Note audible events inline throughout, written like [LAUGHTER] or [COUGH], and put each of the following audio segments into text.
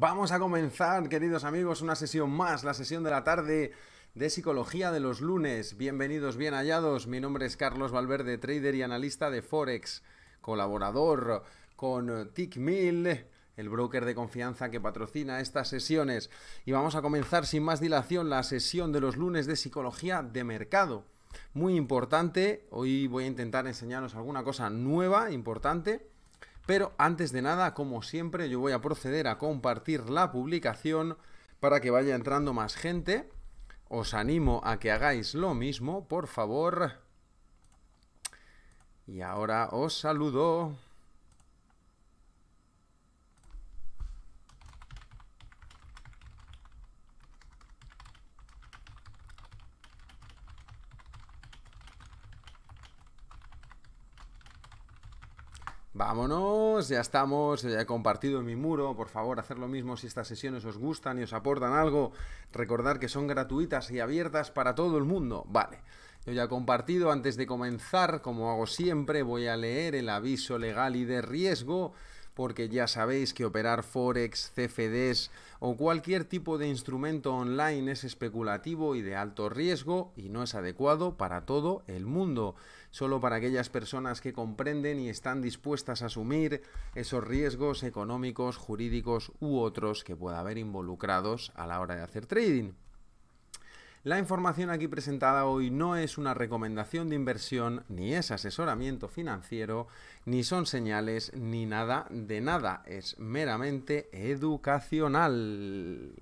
Vamos a comenzar, queridos amigos, una sesión más, la sesión de la tarde de psicología de los lunes. Bienvenidos, bien hallados. Mi nombre es Carlos Valverde, trader y analista de Forex, colaborador con TickMill, el broker de confianza que patrocina estas sesiones. Y vamos a comenzar sin más dilación la sesión de los lunes de psicología de mercado. Muy importante, hoy voy a intentar enseñaros alguna cosa nueva, importante pero antes de nada, como siempre, yo voy a proceder a compartir la publicación para que vaya entrando más gente. Os animo a que hagáis lo mismo, por favor. Y ahora os saludo. Vámonos, ya estamos, ya he compartido en mi muro, por favor, hacer lo mismo si estas sesiones os gustan y os aportan algo. Recordar que son gratuitas y abiertas para todo el mundo. Vale. Yo ya he compartido, antes de comenzar, como hago siempre, voy a leer el aviso legal y de riesgo, porque ya sabéis que operar forex, CFDs o cualquier tipo de instrumento online es especulativo y de alto riesgo y no es adecuado para todo el mundo solo para aquellas personas que comprenden y están dispuestas a asumir esos riesgos económicos, jurídicos u otros que pueda haber involucrados a la hora de hacer trading. La información aquí presentada hoy no es una recomendación de inversión, ni es asesoramiento financiero, ni son señales, ni nada de nada. Es meramente educacional.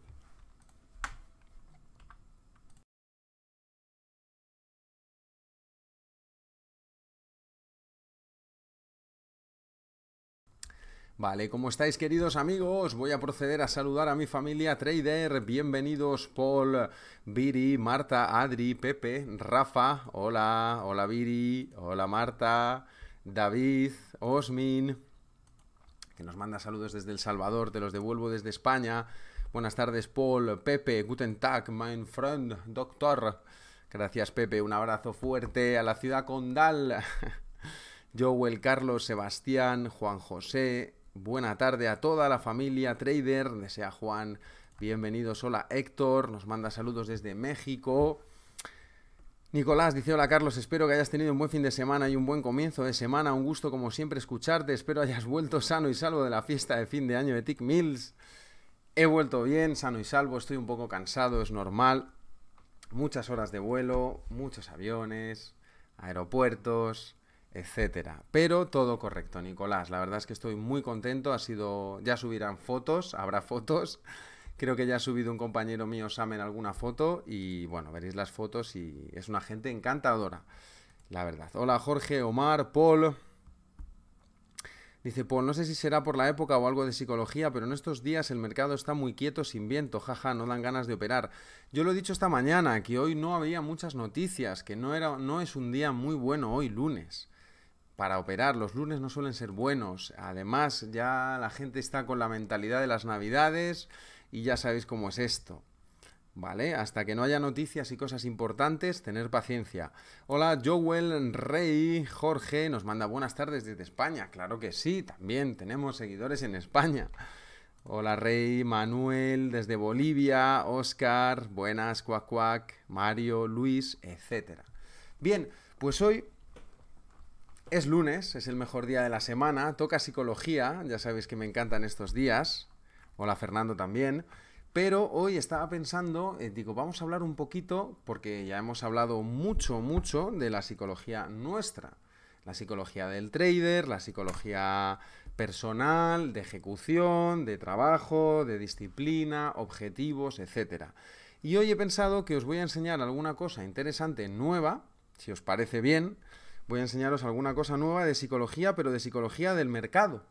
Vale, ¿cómo estáis queridos amigos? Voy a proceder a saludar a mi familia trader. Bienvenidos Paul, Viri, Marta, Adri, Pepe, Rafa. Hola, hola Viri, hola Marta, David, Osmin, que nos manda saludos desde El Salvador, te los devuelvo desde España. Buenas tardes Paul, Pepe, Guten Tag, mein Freund, Doctor. Gracias Pepe, un abrazo fuerte a la ciudad condal. [LAUGHS] Joel, Carlos, Sebastián, Juan José, buena tarde a toda la familia trader. Desea Juan, bienvenidos. Hola Héctor, nos manda saludos desde México. Nicolás dice, hola Carlos, espero que hayas tenido un buen fin de semana y un buen comienzo de semana. Un gusto como siempre escucharte, espero hayas vuelto sano y salvo de la fiesta de fin de año de Tick Mills. He vuelto bien, sano y salvo, estoy un poco cansado, es normal. Muchas horas de vuelo, muchos aviones, aeropuertos, etcétera. Pero todo correcto, Nicolás. La verdad es que estoy muy contento. Ha sido. Ya subirán fotos, [LAUGHS] habrá fotos. Creo que ya ha subido un compañero mío, Sam, alguna foto. Y bueno, veréis las fotos y es una gente encantadora. La verdad. Hola, Jorge, Omar, Paul. Dice Paul, no sé si será por la época o algo de psicología, pero en estos días el mercado está muy quieto, sin viento, jaja, no dan ganas de operar. Yo lo he dicho esta mañana, que hoy no había muchas noticias, que no, era, no es un día muy bueno hoy lunes para operar. Los lunes no suelen ser buenos. Además, ya la gente está con la mentalidad de las navidades y ya sabéis cómo es esto. ¿Vale? Hasta que no haya noticias y cosas importantes, tener paciencia. Hola, Joel, Rey, Jorge, nos manda buenas tardes desde España. Claro que sí, también tenemos seguidores en España. Hola, Rey, Manuel, desde Bolivia, Oscar, buenas, Cuac Cuac, Mario, Luis, etc. Bien, pues hoy es lunes, es el mejor día de la semana, toca psicología, ya sabéis que me encantan estos días. Hola Fernando también. Pero hoy estaba pensando, eh, digo, vamos a hablar un poquito, porque ya hemos hablado mucho, mucho de la psicología nuestra. La psicología del trader, la psicología personal, de ejecución, de trabajo, de disciplina, objetivos, etc. Y hoy he pensado que os voy a enseñar alguna cosa interesante, nueva, si os parece bien, voy a enseñaros alguna cosa nueva de psicología, pero de psicología del mercado.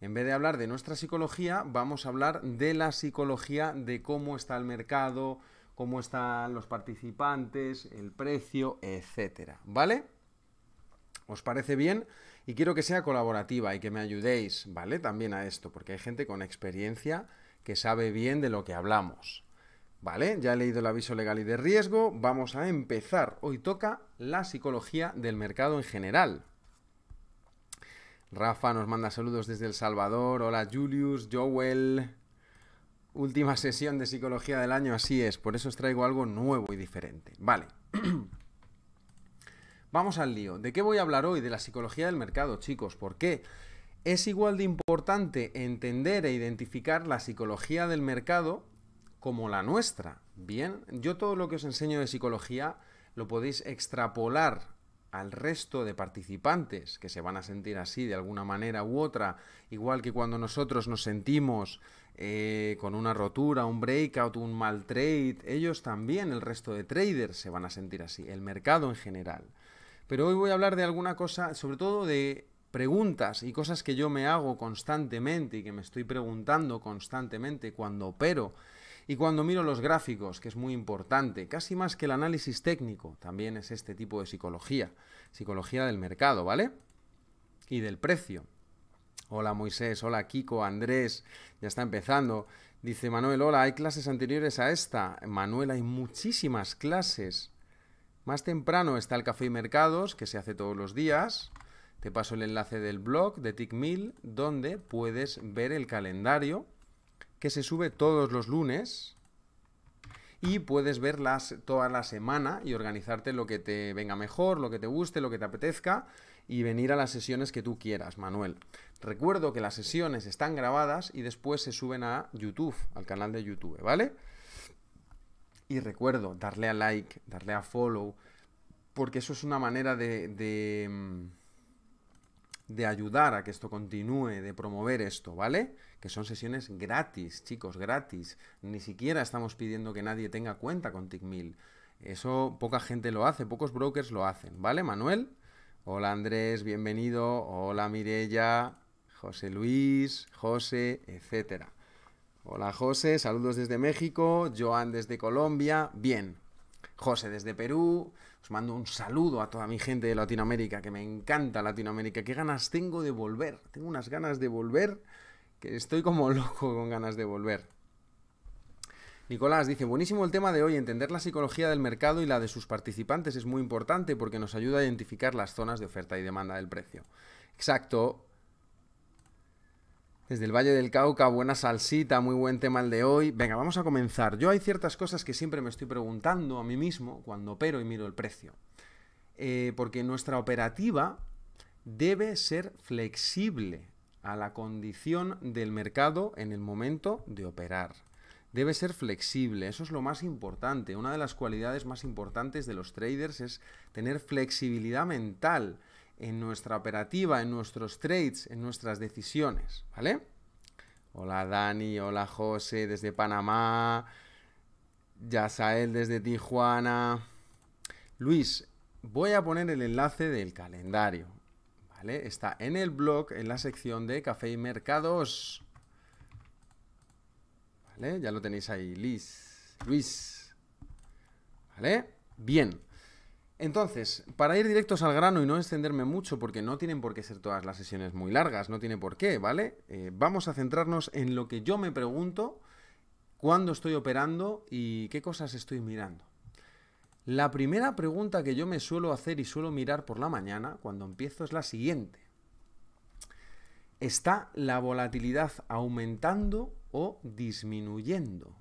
En vez de hablar de nuestra psicología, vamos a hablar de la psicología de cómo está el mercado, cómo están los participantes, el precio, etcétera, ¿vale? ¿Os parece bien? Y quiero que sea colaborativa y que me ayudéis, ¿vale? También a esto, porque hay gente con experiencia que sabe bien de lo que hablamos. Vale, ya he leído el aviso legal y de riesgo, vamos a empezar. Hoy toca la psicología del mercado en general. Rafa nos manda saludos desde El Salvador. Hola Julius, Joel. Última sesión de psicología del año, así es. Por eso os traigo algo nuevo y diferente. Vale. [CLEARS THROAT] Vamos al lío. ¿De qué voy a hablar hoy? De la psicología del mercado, chicos. ¿Por qué? Es igual de importante entender e identificar la psicología del mercado como la nuestra. Bien, yo todo lo que os enseño de psicología lo podéis extrapolar al resto de participantes que se van a sentir así de alguna manera u otra, igual que cuando nosotros nos sentimos eh, con una rotura, un breakout, un mal trade, ellos también, el resto de traders se van a sentir así, el mercado en general. Pero hoy voy a hablar de alguna cosa, sobre todo de preguntas y cosas que yo me hago constantemente y que me estoy preguntando constantemente cuando opero y cuando miro los gráficos, que es muy importante, casi más que el análisis técnico, también es este tipo de psicología, psicología del mercado, ¿vale? Y del precio. Hola Moisés, hola Kiko, Andrés, ya está empezando. Dice Manuel, hola, hay clases anteriores a esta. Manuel, hay muchísimas clases. Más temprano está el Café y Mercados, que se hace todos los días. Te paso el enlace del blog de TICMIL, donde puedes ver el calendario que se sube todos los lunes y puedes verlas toda la semana y organizarte lo que te venga mejor, lo que te guste, lo que te apetezca y venir a las sesiones que tú quieras, Manuel. Recuerdo que las sesiones están grabadas y después se suben a YouTube, al canal de YouTube, ¿vale? Y recuerdo darle a like, darle a follow, porque eso es una manera de, de mm, de ayudar a que esto continúe, de promover esto, ¿vale? Que son sesiones gratis, chicos, gratis. Ni siquiera estamos pidiendo que nadie tenga cuenta con TickMill. Eso poca gente lo hace, pocos brokers lo hacen, ¿vale, Manuel? Hola Andrés, bienvenido. Hola Mirella, José Luis, José, etcétera. Hola José, saludos desde México, Joan desde Colombia, bien. José desde Perú, os mando un saludo a toda mi gente de Latinoamérica, que me encanta Latinoamérica. Qué ganas tengo de volver. Tengo unas ganas de volver, que estoy como [LAUGHS] loco con ganas de volver. Nicolás dice, buenísimo el tema de hoy, entender la psicología del mercado y la de sus participantes es muy importante porque nos ayuda a identificar las zonas de oferta y demanda del precio. Exacto, desde el Valle del Cauca, buena salsita, muy buen tema el de hoy. Venga, vamos a comenzar. Yo hay ciertas cosas que siempre me estoy preguntando a mí mismo cuando opero y miro el precio. Eh, porque nuestra operativa debe ser flexible a la condición del mercado en el momento de operar. Debe ser flexible, eso es lo más importante. Una de las cualidades más importantes de los traders es tener flexibilidad mental en nuestra operativa, en nuestros trades, en nuestras decisiones, ¿vale? Hola Dani, hola José desde Panamá, Yasael desde Tijuana. Luis, voy a poner el enlace del calendario, ¿vale? Está en el blog, en la sección de Café y Mercados. ¿Vale? Ya lo tenéis ahí, Luis. ¿Vale? Bien. Entonces, para ir directos al grano y no extenderme mucho, porque no tienen por qué ser todas las sesiones muy largas, no tiene por qué, ¿vale? Eh, vamos a centrarnos en lo que yo me pregunto cuando estoy operando y qué cosas estoy mirando. La primera pregunta que yo me suelo hacer y suelo mirar por la mañana cuando empiezo es la siguiente. ¿Está la volatilidad aumentando o disminuyendo?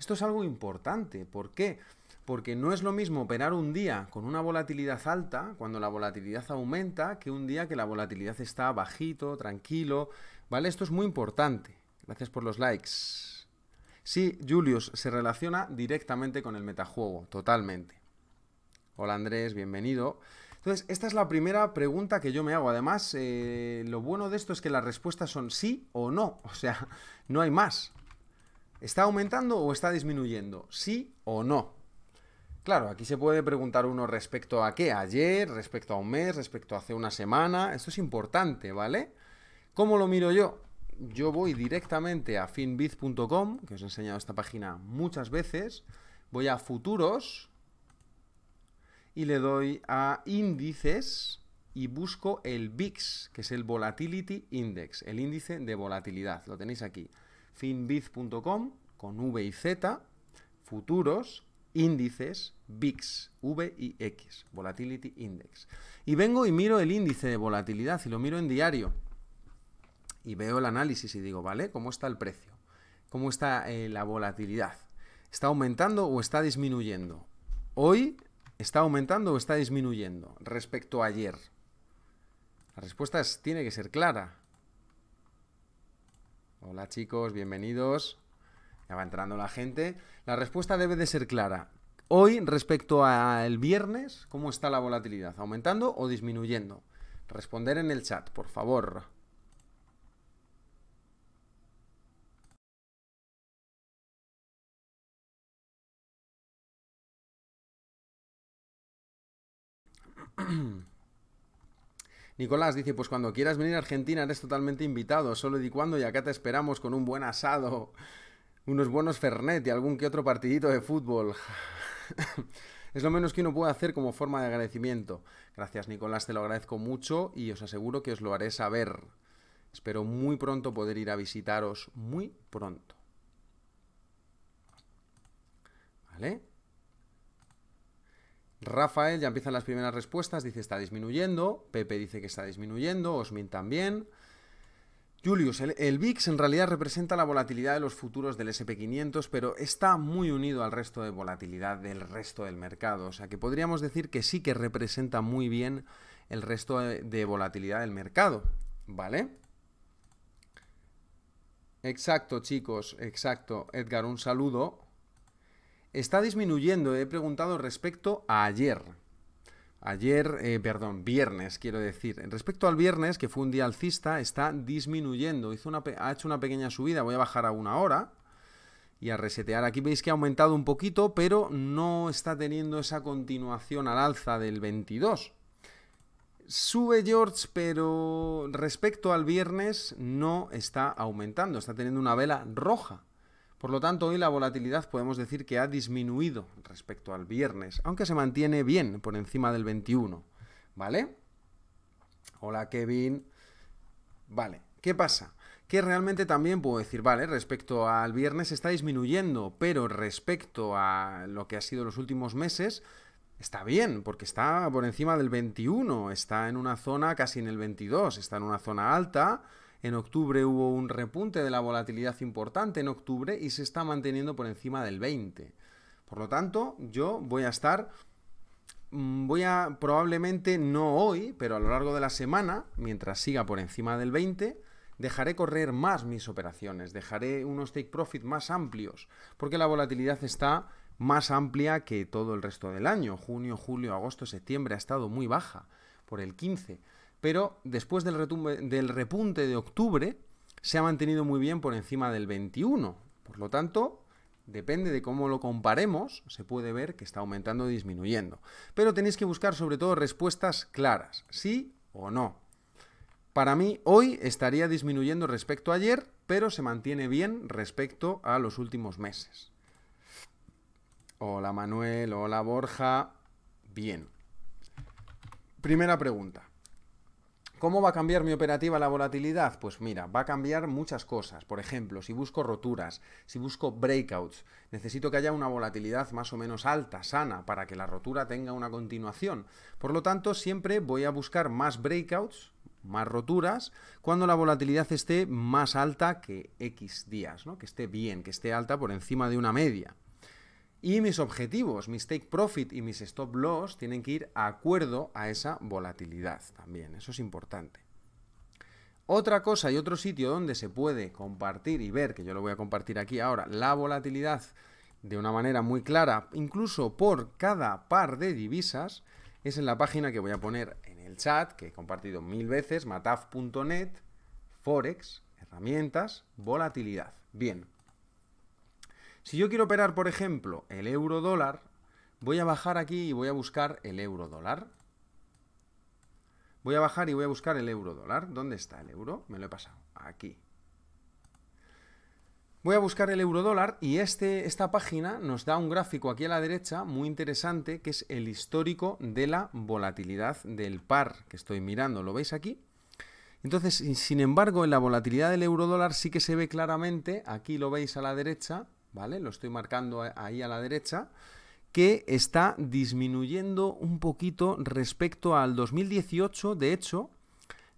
Esto es algo importante. ¿Por qué? porque no es lo mismo operar un día con una volatilidad alta, cuando la volatilidad aumenta, que un día que la volatilidad está bajito, tranquilo, ¿vale? Esto es muy importante. Gracias por los likes. Sí, Julius, se relaciona directamente con el metajuego, totalmente. Hola Andrés, bienvenido. Entonces, esta es la primera pregunta que yo me hago. Además, eh, lo bueno de esto es que las respuestas son sí o no. O sea, no hay más. ¿Está aumentando o está disminuyendo? Sí o no. Claro, aquí se puede preguntar uno respecto a qué, ayer, respecto a un mes, respecto a hace una semana. Esto es importante, ¿vale? ¿Cómo lo miro yo? Yo voy directamente a finbiz.com, que os he enseñado esta página muchas veces. Voy a futuros y le doy a índices y busco el VIX, que es el Volatility Index, el índice de volatilidad. Lo tenéis aquí. finbiz.com con V y Z, futuros índices VIX, V y X, Volatility Index. Y vengo y miro el índice de volatilidad y lo miro en diario. Y veo el análisis y digo, ¿vale? ¿Cómo está el precio? ¿Cómo está eh, la volatilidad? ¿Está aumentando o está disminuyendo? Hoy está aumentando o está disminuyendo respecto a ayer. La respuesta tiene que ser clara. Hola chicos, bienvenidos. Ya va entrando la gente. La respuesta debe de ser clara. Hoy, respecto al viernes, ¿cómo está la volatilidad? ¿Aumentando o disminuyendo? Responder en el chat, por favor. [CLEARS THROAT] Nicolás dice, pues cuando quieras venir a Argentina eres totalmente invitado, solo di cuándo y acá te esperamos con un buen asado unos buenos Fernet y algún que otro partidito de fútbol. [LAUGHS] es lo menos que uno puede hacer como forma de agradecimiento. Gracias Nicolás, te lo agradezco mucho y os aseguro que os lo haré saber. Espero muy pronto poder ir a visitaros, muy pronto. Rafael ya empiezan las primeras respuestas, dice está disminuyendo, Pepe dice que está disminuyendo, Osmin también. Julius, el, VIX en realidad representa la volatilidad de los futuros del SP500, pero está muy unido al resto de volatilidad del resto del mercado. O sea que podríamos decir que sí que representa muy bien el resto de, de volatilidad del mercado. ¿Vale? Exacto, chicos, exacto. Edgar, un saludo. Está disminuyendo, he preguntado respecto a ayer. Ayer, eh, perdón, viernes, quiero decir. Respecto al viernes, que fue un día alcista, está disminuyendo. Hizo una, ha hecho una pequeña subida, voy a bajar a una hora y a resetear. Aquí veis que ha aumentado un poquito, pero no está teniendo esa continuación al alza del 22. Sube George, pero respecto al viernes no está aumentando, está teniendo una vela roja. Por lo tanto, hoy la volatilidad podemos decir que ha disminuido respecto al viernes, aunque se mantiene bien por encima del 21, ¿vale? Hola Kevin. Vale, ¿qué pasa? Que realmente también puedo decir, vale, respecto al viernes está disminuyendo, pero respecto a lo que ha sido los últimos meses, está bien, porque está por encima del 21, está en una zona casi en el 22, está en una zona alta, en octubre hubo un repunte de la volatilidad importante en octubre y se está manteniendo por encima del 20. Por lo tanto, yo voy a estar mm, voy a probablemente no hoy, pero a lo largo de la semana, mientras siga por encima del 20, dejaré correr más mis operaciones, dejaré unos take profit más amplios, porque la volatilidad está más amplia que todo el resto del año. Junio, julio, agosto, septiembre ha estado muy baja, por el 15 pero después del, repunte de octubre se ha mantenido muy bien por encima del 21. Por lo tanto, depende de cómo lo comparemos, se puede ver que está aumentando o disminuyendo. Pero tenéis que buscar sobre todo respuestas claras, sí o no. Para mí, hoy estaría disminuyendo respecto a ayer, pero se mantiene bien respecto a los últimos meses. Hola Manuel, hola Borja. Bien. Primera pregunta. ¿Cómo va a cambiar mi operativa la volatilidad? Pues mira, va a cambiar muchas cosas. Por ejemplo, si busco roturas, si busco breakouts, necesito que haya una volatilidad más o menos alta, sana, para que la rotura tenga una continuación. Por lo tanto, siempre voy a buscar más breakouts, más roturas, cuando la volatilidad esté más alta que X días, ¿no? que esté bien, que esté alta por encima de una media. Y mis objetivos, mis take profit y mis stop loss tienen que ir acuerdo a esa volatilidad también. Eso es importante. Otra cosa y otro sitio donde se puede compartir y ver, que yo lo voy a compartir aquí ahora, la volatilidad de una manera muy clara, incluso por cada par de divisas, es en la página que voy a poner en el chat, que he compartido mil veces, mataf.net, forex, herramientas, volatilidad. Bien, si yo quiero operar, por ejemplo, el euro dólar, voy a bajar aquí y voy a buscar el euro dólar. Voy a bajar y voy a buscar el euro dólar. ¿Dónde está el euro? Me lo he pasado. Aquí. Voy a buscar el euro dólar y este, esta página nos da un gráfico aquí a la derecha muy interesante que es el histórico de la volatilidad del par que estoy mirando. ¿Lo veis aquí? Entonces, sin embargo, en la volatilidad del euro dólar sí que se ve claramente, aquí lo veis a la derecha, lo estoy marcando ahí a la derecha, que está disminuyendo un poquito respecto al 2018. De hecho,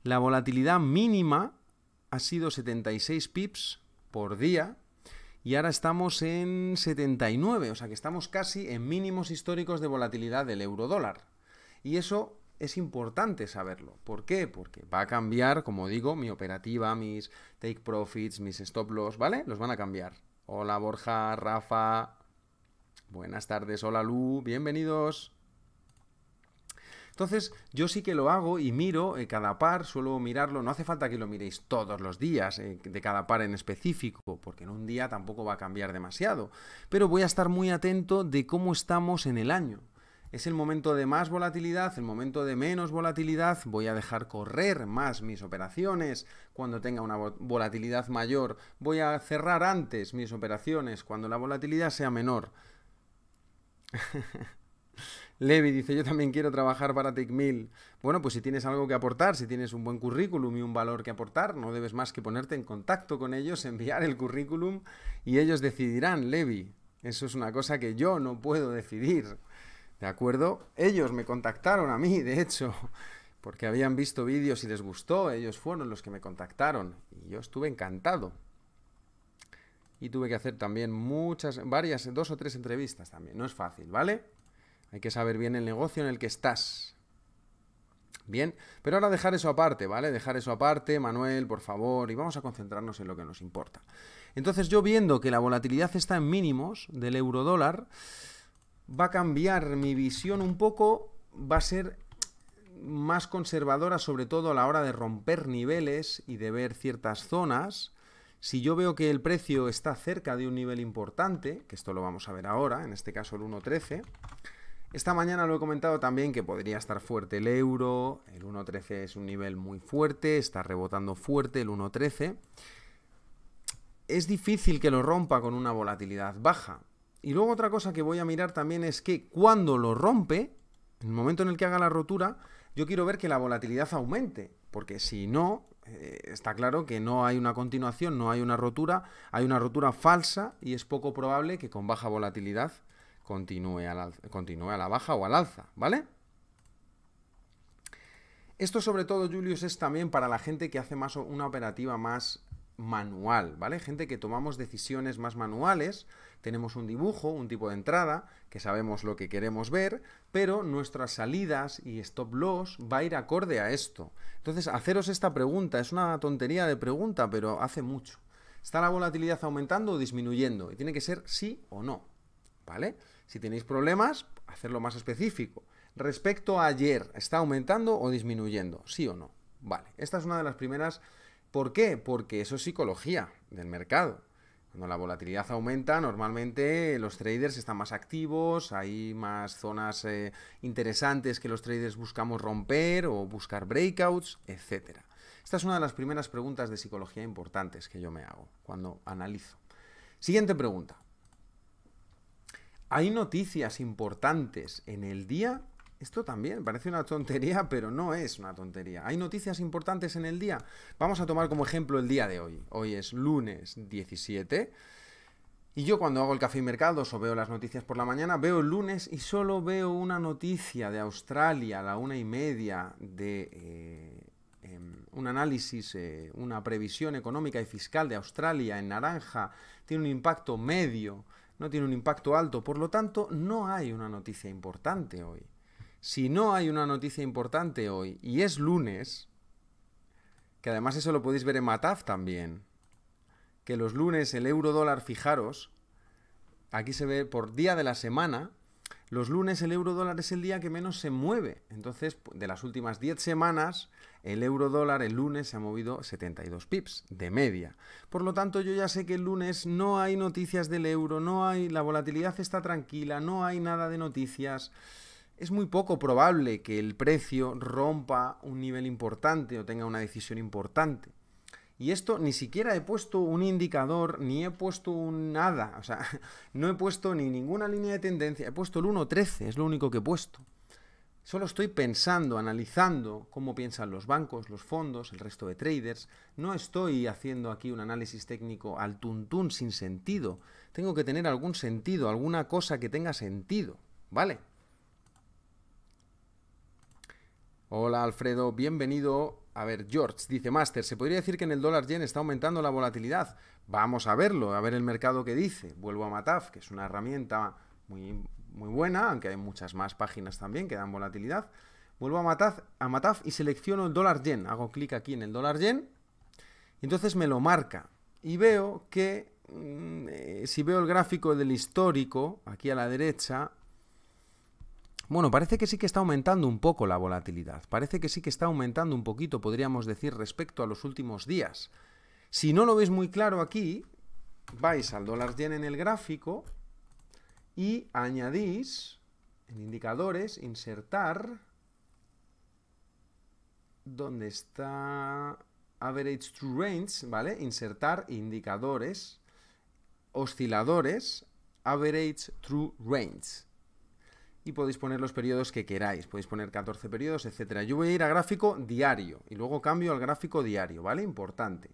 la volatilidad mínima ha sido 76 pips por día y ahora estamos en 79, o sea que estamos casi en mínimos históricos de volatilidad del euro dólar. Y eso es importante saberlo. ¿Por qué? Porque va a cambiar, como digo, mi operativa, mis take profits, mis stop loss, ¿vale? Los van a cambiar. Hola Borja, Rafa. Buenas tardes, hola Lu, bienvenidos. Entonces, yo sí que lo hago y miro eh, cada par, suelo mirarlo, no hace falta que lo miréis todos los días eh, de cada par en específico, porque en un día tampoco va a cambiar demasiado, pero voy a estar muy atento de cómo estamos en el año. Es el momento de más volatilidad, el momento de menos volatilidad. Voy a dejar correr más mis operaciones. Cuando tenga una volatilidad mayor, voy a cerrar antes mis operaciones cuando la volatilidad sea menor. [LAUGHS] Levi dice, yo también quiero trabajar para TechMill. Bueno, pues si tienes algo que aportar, si tienes un buen currículum y un valor que aportar, no debes más que ponerte en contacto con ellos, [LAUGHS] enviar el currículum y ellos decidirán, Levi. Eso es una cosa que yo no puedo decidir. ¿De acuerdo? Ellos me contactaron a mí, de hecho, porque habían visto vídeos y les gustó, ellos fueron los que me contactaron y yo estuve encantado. Y tuve que hacer también muchas, varias, dos o tres entrevistas también. No es fácil, ¿vale? Hay que saber bien el negocio en el que estás. Bien, pero ahora dejar eso aparte, ¿vale? Dejar eso aparte, Manuel, por favor, y vamos a concentrarnos en lo que nos importa. Entonces yo viendo que la volatilidad está en mínimos del euro dólar, va a cambiar mi visión un poco, va a ser más conservadora, sobre todo a la hora de romper niveles y de ver ciertas zonas. Si yo veo que el precio está cerca de un nivel importante, que esto lo vamos a ver ahora, en este caso el 1.13, esta mañana lo he comentado también que podría estar fuerte el euro, el 1.13 es un nivel muy fuerte, está rebotando fuerte el 1.13. Es difícil que lo rompa con una volatilidad baja, y luego otra cosa que voy a mirar también es que cuando lo rompe, en el momento en el que haga la rotura, yo quiero ver que la volatilidad aumente, porque si no, eh, está claro que no hay una continuación, no hay una rotura, hay una rotura falsa y es poco probable que con baja volatilidad continúe a la, continúe a la baja o al alza, ¿vale? Esto sobre todo, Julius, es también para la gente que hace más una operativa más manual, ¿vale? Gente que tomamos decisiones más manuales, tenemos un dibujo, un tipo de entrada, que sabemos lo que queremos ver, pero nuestras salidas y stop loss va a ir acorde a esto. Entonces, haceros esta pregunta, es una tontería de pregunta, pero hace mucho. ¿Está la volatilidad aumentando o disminuyendo? Y tiene que ser sí o no, ¿vale? Si tenéis problemas, hacerlo más específico. Respecto a ayer, ¿está aumentando o disminuyendo? Sí o no. Vale, esta es una de las primeras ¿Por qué? Porque eso es psicología del mercado. Cuando la volatilidad aumenta, normalmente los traders están más activos, hay más zonas eh, interesantes que los traders buscamos romper o buscar breakouts, etc. Esta es una de las primeras preguntas de psicología importantes que yo me hago cuando analizo. Siguiente pregunta. ¿Hay noticias importantes en el día esto también parece una tontería, [LAUGHS] pero no es una tontería. Hay noticias importantes en el día. Vamos a tomar como ejemplo el día de hoy. Hoy es lunes 17. Y yo cuando hago el café y mercados o veo las noticias por la mañana, veo el lunes y solo veo una noticia de Australia a la una y media de eh, em, un análisis, eh, una previsión económica y fiscal de Australia en naranja. Tiene un impacto medio, no tiene un impacto alto. Por lo tanto, no hay una noticia importante hoy si no hay una noticia importante hoy y es lunes, que además eso lo podéis ver en Mataf también, que los lunes el euro dólar, fijaros, aquí se ve por día de la semana, los lunes el euro dólar es el día que menos se mueve. Entonces, de las últimas 10 semanas, el euro dólar el lunes se ha movido 72 pips de media. Por lo tanto, yo ya sé que el lunes no hay noticias del euro, no hay la volatilidad está tranquila, no hay nada de noticias es muy poco probable que el precio rompa un nivel importante o tenga una decisión importante. Y esto ni siquiera he puesto un indicador, ni he puesto nada. O sea, [LAUGHS] no he puesto ni ninguna línea de tendencia. He puesto el 1.13, es lo único que he puesto. Solo estoy pensando, analizando cómo piensan los bancos, los fondos, el resto de traders. No estoy haciendo aquí un análisis técnico al tuntún sin sentido. Tengo que tener algún sentido, alguna cosa que tenga sentido. ¿Vale? Hola Alfredo, bienvenido. A ver, George dice, Master, ¿se podría decir que en el dólar yen está aumentando la volatilidad? Vamos a verlo, a ver el mercado que dice. Vuelvo a Mataf, que es una herramienta muy, muy buena, aunque hay muchas más páginas también que dan volatilidad. Vuelvo a Mataf, y selecciono el dólar yen. Hago clic aquí en el dólar yen y entonces me lo marca. Y veo que, mm, eh, si veo el gráfico del histórico, aquí a la derecha, bueno, parece que sí que está aumentando un poco la volatilidad, parece que sí que está aumentando un poquito, podríamos decir, respecto a los últimos días. Si no lo veis muy claro aquí, vais al dólar yen en el gráfico y añadís en indicadores, insertar, donde está average true range, ¿vale? Insertar indicadores, osciladores, average true range y podéis poner los periodos que queráis. Podéis poner 14 periodos, etcétera. Yo voy a ir a gráfico diario y luego cambio al gráfico diario, ¿vale? Importante.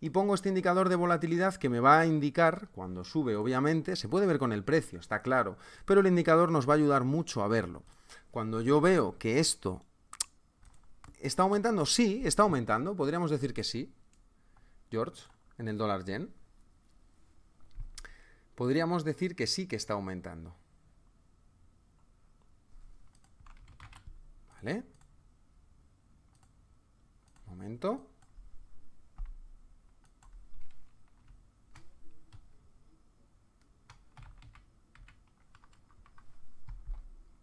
Y pongo este indicador de volatilidad que me va a indicar, cuando sube obviamente, se puede ver con el precio, está claro, pero el indicador nos va a ayudar mucho a verlo. Cuando yo veo que esto está aumentando, sí, está aumentando, podríamos decir que sí, George, en el dólar yen, podríamos decir que sí que está aumentando. ¿Vale? Momento.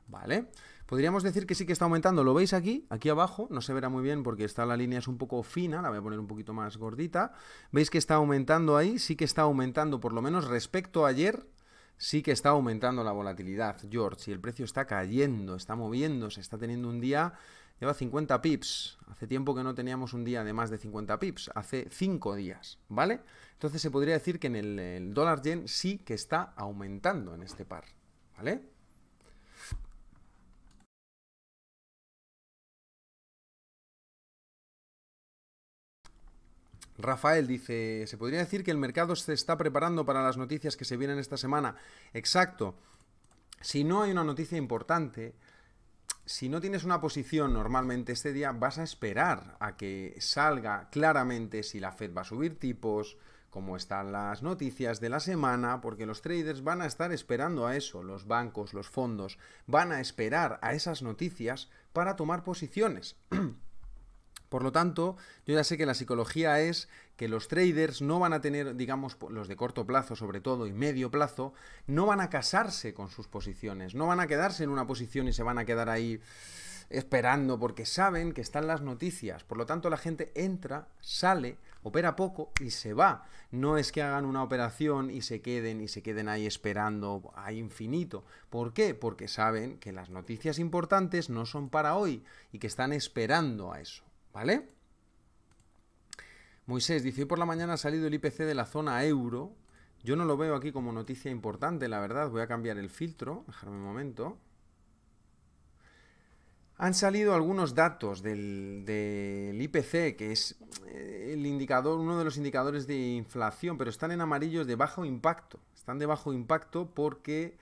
¿Vale? Podríamos decir que sí que está aumentando, lo veis aquí, aquí abajo, no se verá muy bien porque está la línea es un poco fina, la voy a poner un poquito más gordita. Veis que está aumentando ahí, sí que está aumentando, por lo menos respecto a ayer, sí que está aumentando la volatilidad, George, y el precio está cayendo, está moviéndose, está teniendo un día, lleva 50 pips. Hace tiempo que no teníamos un día de más de 50 pips, hace 5 días, ¿vale? Entonces se podría decir que en el, el dólar yen sí que está aumentando en este par, ¿vale? Rafael dice, ¿se podría decir que el mercado se está preparando para las noticias que se vienen esta semana? Exacto. Si no hay una noticia importante, si no tienes una posición normalmente este día, vas a esperar a que salga claramente si la Fed va a subir tipos, cómo están las noticias de la semana, porque los traders van a estar esperando a eso, los bancos, los fondos, van a esperar a esas noticias para tomar posiciones. [CLEARS THROAT] Por lo tanto, yo ya sé que la psicología es que los traders no van a tener, digamos, los de corto plazo sobre todo y medio plazo, no van a casarse con sus posiciones, no van a quedarse en una posición y se van a quedar ahí esperando porque saben que están las noticias. Por lo tanto, la gente entra, sale, opera poco y se va. No es que hagan una operación y se queden y se queden ahí esperando a infinito. ¿Por qué? Porque saben que las noticias importantes no son para hoy y que están esperando a eso. ¿Vale? Moisés dice, hoy por la mañana ha salido el IPC de la zona euro. Yo no lo veo aquí como noticia importante, la verdad. Voy a cambiar el filtro. Dejarme un momento. Han salido algunos datos del, IPC, que es eh, el indicador, uno de los indicadores de inflación, pero están en amarillos de bajo impacto. Están de bajo impacto porque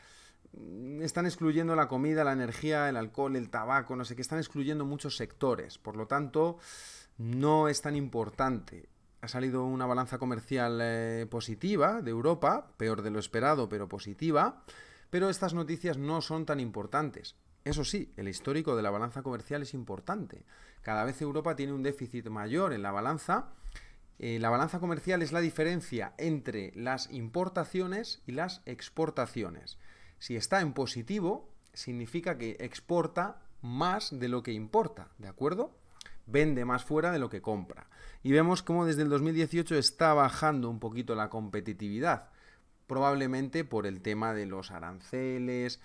están excluyendo la comida, la energía, el alcohol, el tabaco, no sé qué, están excluyendo muchos sectores. Por lo tanto, no es tan importante. Ha salido una balanza comercial eh, positiva de Europa, peor de lo esperado, pero positiva. Pero estas noticias no son tan importantes. Eso sí, el histórico de la balanza comercial es importante. Cada vez Europa tiene un déficit mayor en la balanza. Eh, la balanza comercial es la diferencia entre las importaciones y las exportaciones. Si está en positivo, significa que exporta más de lo que importa, ¿de acuerdo? Vende más fuera de lo que compra. Y vemos cómo desde el 2018 está bajando un poquito la competitividad, probablemente por el tema de los aranceles,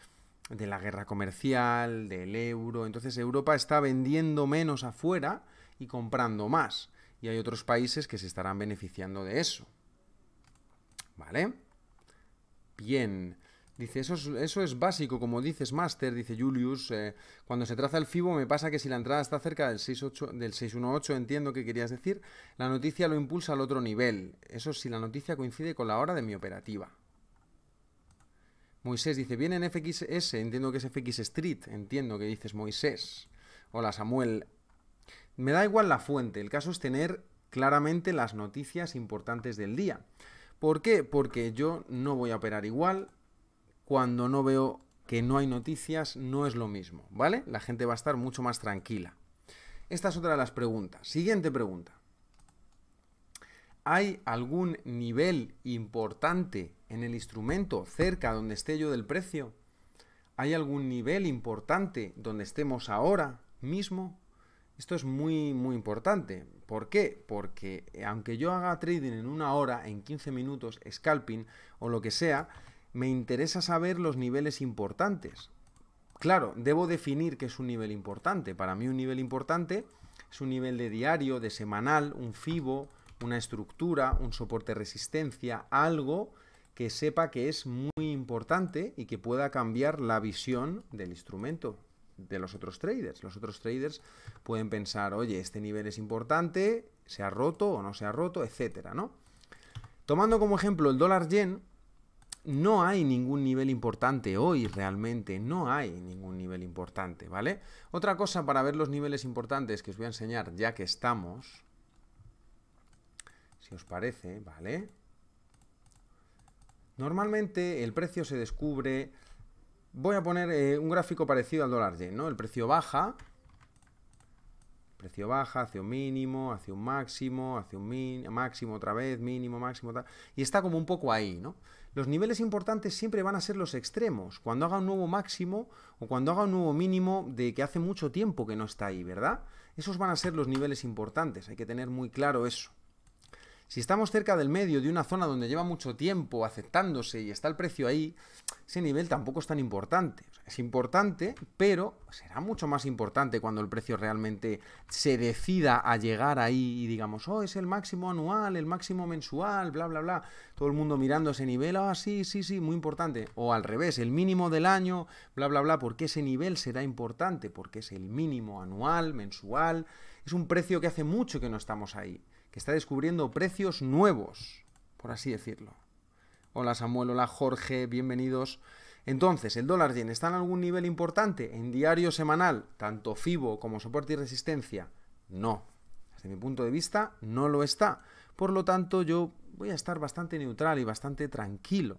de la guerra comercial, del euro. Entonces Europa está vendiendo menos afuera y comprando más. Y hay otros países que se estarán beneficiando de eso. ¿Vale? Bien. Dice, eso es, eso es básico, como dices, Master, dice Julius. Eh, cuando se traza el FIBO me pasa que si la entrada está cerca del, 68, del 618, entiendo que querías decir, la noticia lo impulsa al otro nivel. Eso si la noticia coincide con la hora de mi operativa. Moisés dice, viene en FXS, entiendo que es FX Street, entiendo que dices Moisés. Hola Samuel. Me da igual la fuente, el caso es tener claramente las noticias importantes del día. ¿Por qué? Porque yo no voy a operar igual, cuando no veo que no hay noticias, no es lo mismo, ¿vale? La gente va a estar mucho más tranquila. Esta es otra de las preguntas. Siguiente pregunta. ¿Hay algún nivel importante en el instrumento cerca donde esté yo del precio? ¿Hay algún nivel importante donde estemos ahora mismo? Esto es muy, muy importante. ¿Por qué? Porque eh, aunque yo haga trading en una hora, en 15 minutos, scalping o lo que sea, me interesa saber los niveles importantes. Claro, debo definir qué es un nivel importante. Para mí un nivel importante es un nivel de diario, de semanal, un FIBO, una estructura, un soporte resistencia, algo que sepa que es muy importante y que pueda cambiar la visión del instrumento de los otros traders. Los otros traders pueden pensar, oye, este nivel es importante, se ha roto o no se ha roto, etcétera, ¿no? Tomando como ejemplo el dólar yen, no hay ningún nivel importante hoy realmente, no hay ningún nivel importante, ¿vale? Otra cosa para ver los niveles importantes que os voy a enseñar ya que estamos, si os parece, ¿vale? Normalmente el precio se descubre, voy a poner eh, un gráfico parecido al dólar yen, ¿no? El precio baja, precio baja, hacia un mínimo, hacia un máximo, hacia un máximo otra vez, mínimo, máximo, tal, y está como un poco ahí, ¿no? Los niveles importantes siempre van a ser los extremos, cuando haga un nuevo máximo o cuando haga un nuevo mínimo de que hace mucho tiempo que no está ahí, ¿verdad? Esos van a ser los niveles importantes, hay que tener muy claro eso. Si estamos cerca del medio de una zona donde lleva mucho tiempo aceptándose y está el precio ahí, ese nivel tampoco es tan importante. es importante, pero será mucho más importante cuando el precio realmente se decida a llegar ahí y digamos, oh, es el máximo anual, el máximo mensual, bla, bla, bla. Todo el mundo mirando ese nivel, oh, sí, sí, sí, muy importante. O al revés, el mínimo del año, bla, bla, bla, porque ese nivel será importante, porque es el mínimo anual, mensual. Es un precio que hace mucho que no estamos ahí que está descubriendo precios nuevos, por así decirlo. Hola Samuel, hola Jorge, bienvenidos. Entonces, el dólar yen está en algún nivel importante en diario semanal, tanto FIBO como soporte y resistencia. No, desde mi punto de vista no lo está. Por lo tanto, yo voy a estar bastante neutral y bastante tranquilo.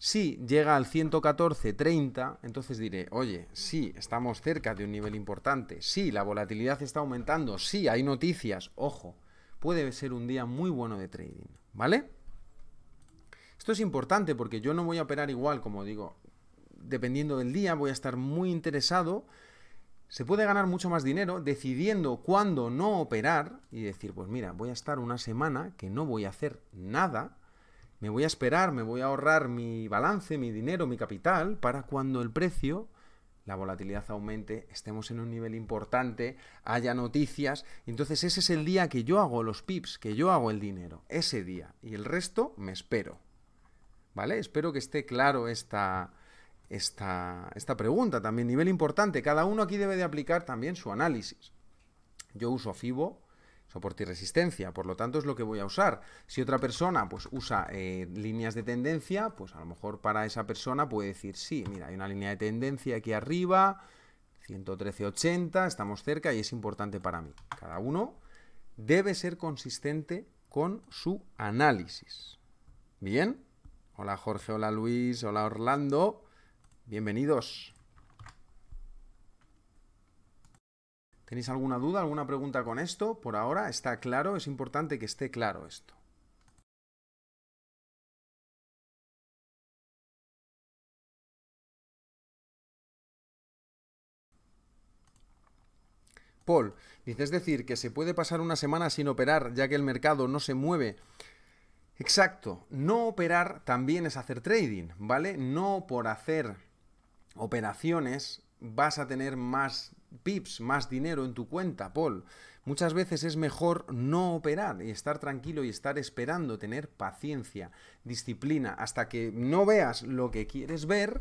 Si llega al 114.30, entonces diré, oye, sí, estamos cerca de un nivel importante, sí, la volatilidad está aumentando, sí, hay noticias, ojo, puede ser un día muy bueno de trading, ¿vale? Esto es importante porque yo no voy a operar igual, como digo, dependiendo del día, voy a estar muy interesado. Se puede ganar mucho más dinero decidiendo cuándo no operar y decir, pues mira, voy a estar una semana que no voy a hacer nada, me voy a esperar, me voy a ahorrar mi balance, mi dinero, mi capital, para cuando el precio la volatilidad aumente, estemos en un nivel importante, haya noticias. Entonces ese es el día que yo hago los pips, que yo hago el dinero, ese día. Y el resto me espero. ¿Vale? Espero que esté claro esta, esta pregunta. También nivel importante. Cada uno aquí debe de aplicar también su análisis. Yo uso FIBO, soporte y resistencia, por lo tanto es lo que voy a usar. Si otra persona pues usa eh, líneas de tendencia, pues a lo mejor para esa persona puede decir, sí, mira, hay una línea de tendencia aquí arriba, 113.80, estamos cerca y es importante para mí. Cada uno debe ser consistente con su análisis. ¿Bien? Hola Jorge, hola Luis, hola Orlando, bienvenidos. ¿Tenéis alguna duda, alguna pregunta con esto? Por ahora está claro, es importante que esté claro esto. Paul, dices decir que se puede pasar una semana sin operar ya que el mercado no se mueve. Exacto, no operar también es hacer trading, ¿vale? No por hacer operaciones vas a tener más pips, más dinero en tu cuenta, Paul. Muchas veces es mejor no operar y estar tranquilo y estar esperando, tener paciencia, disciplina, hasta que no veas lo que quieres ver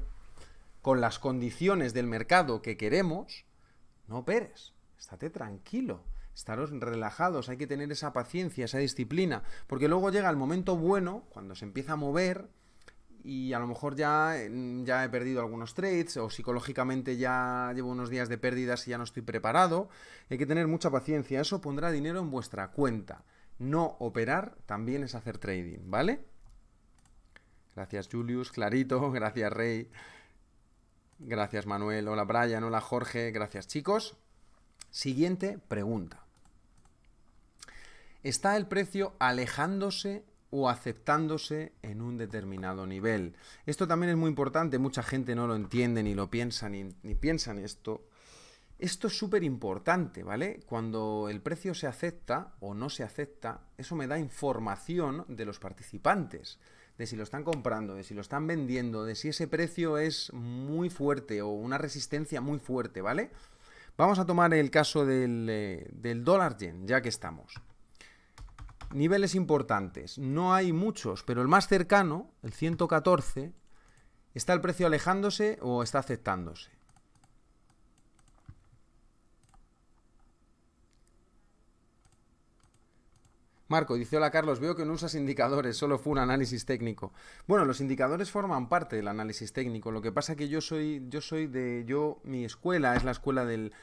con las condiciones del mercado que queremos, no operes, estate tranquilo. Estaros relajados, hay que tener esa paciencia, esa disciplina, porque luego llega el momento bueno, cuando se empieza a mover, y a lo mejor ya, mm, ya he perdido algunos trades o psicológicamente ya llevo unos días de pérdidas y ya no estoy preparado. Hay que tener mucha paciencia, eso pondrá dinero en vuestra cuenta. No operar también es hacer trading, ¿vale? Gracias Julius, Clarito, [LAUGHS] gracias Rey, gracias Manuel, hola Brian, hola Jorge, gracias chicos. Siguiente pregunta. ¿Está el precio alejándose o aceptándose en un determinado nivel. Esto también es muy importante, mucha gente no lo entiende, ni lo piensa, ni, piensa en esto. Esto es súper importante, ¿vale? Cuando el precio se acepta o no se acepta, eso me da información de los participantes, de si lo están comprando, de si lo están vendiendo, de si ese precio es muy fuerte o una resistencia muy fuerte, ¿vale? Vamos a tomar el caso del, eh, del dólar yen, ya que estamos niveles importantes. No hay muchos, pero el más cercano, el 114, está el precio alejándose o está aceptándose. Marco, dice, hola Carlos, veo que no usas indicadores, solo fue un análisis técnico. Bueno, los indicadores forman parte del análisis técnico, lo que pasa que yo soy, yo soy de, yo, mi escuela es la escuela del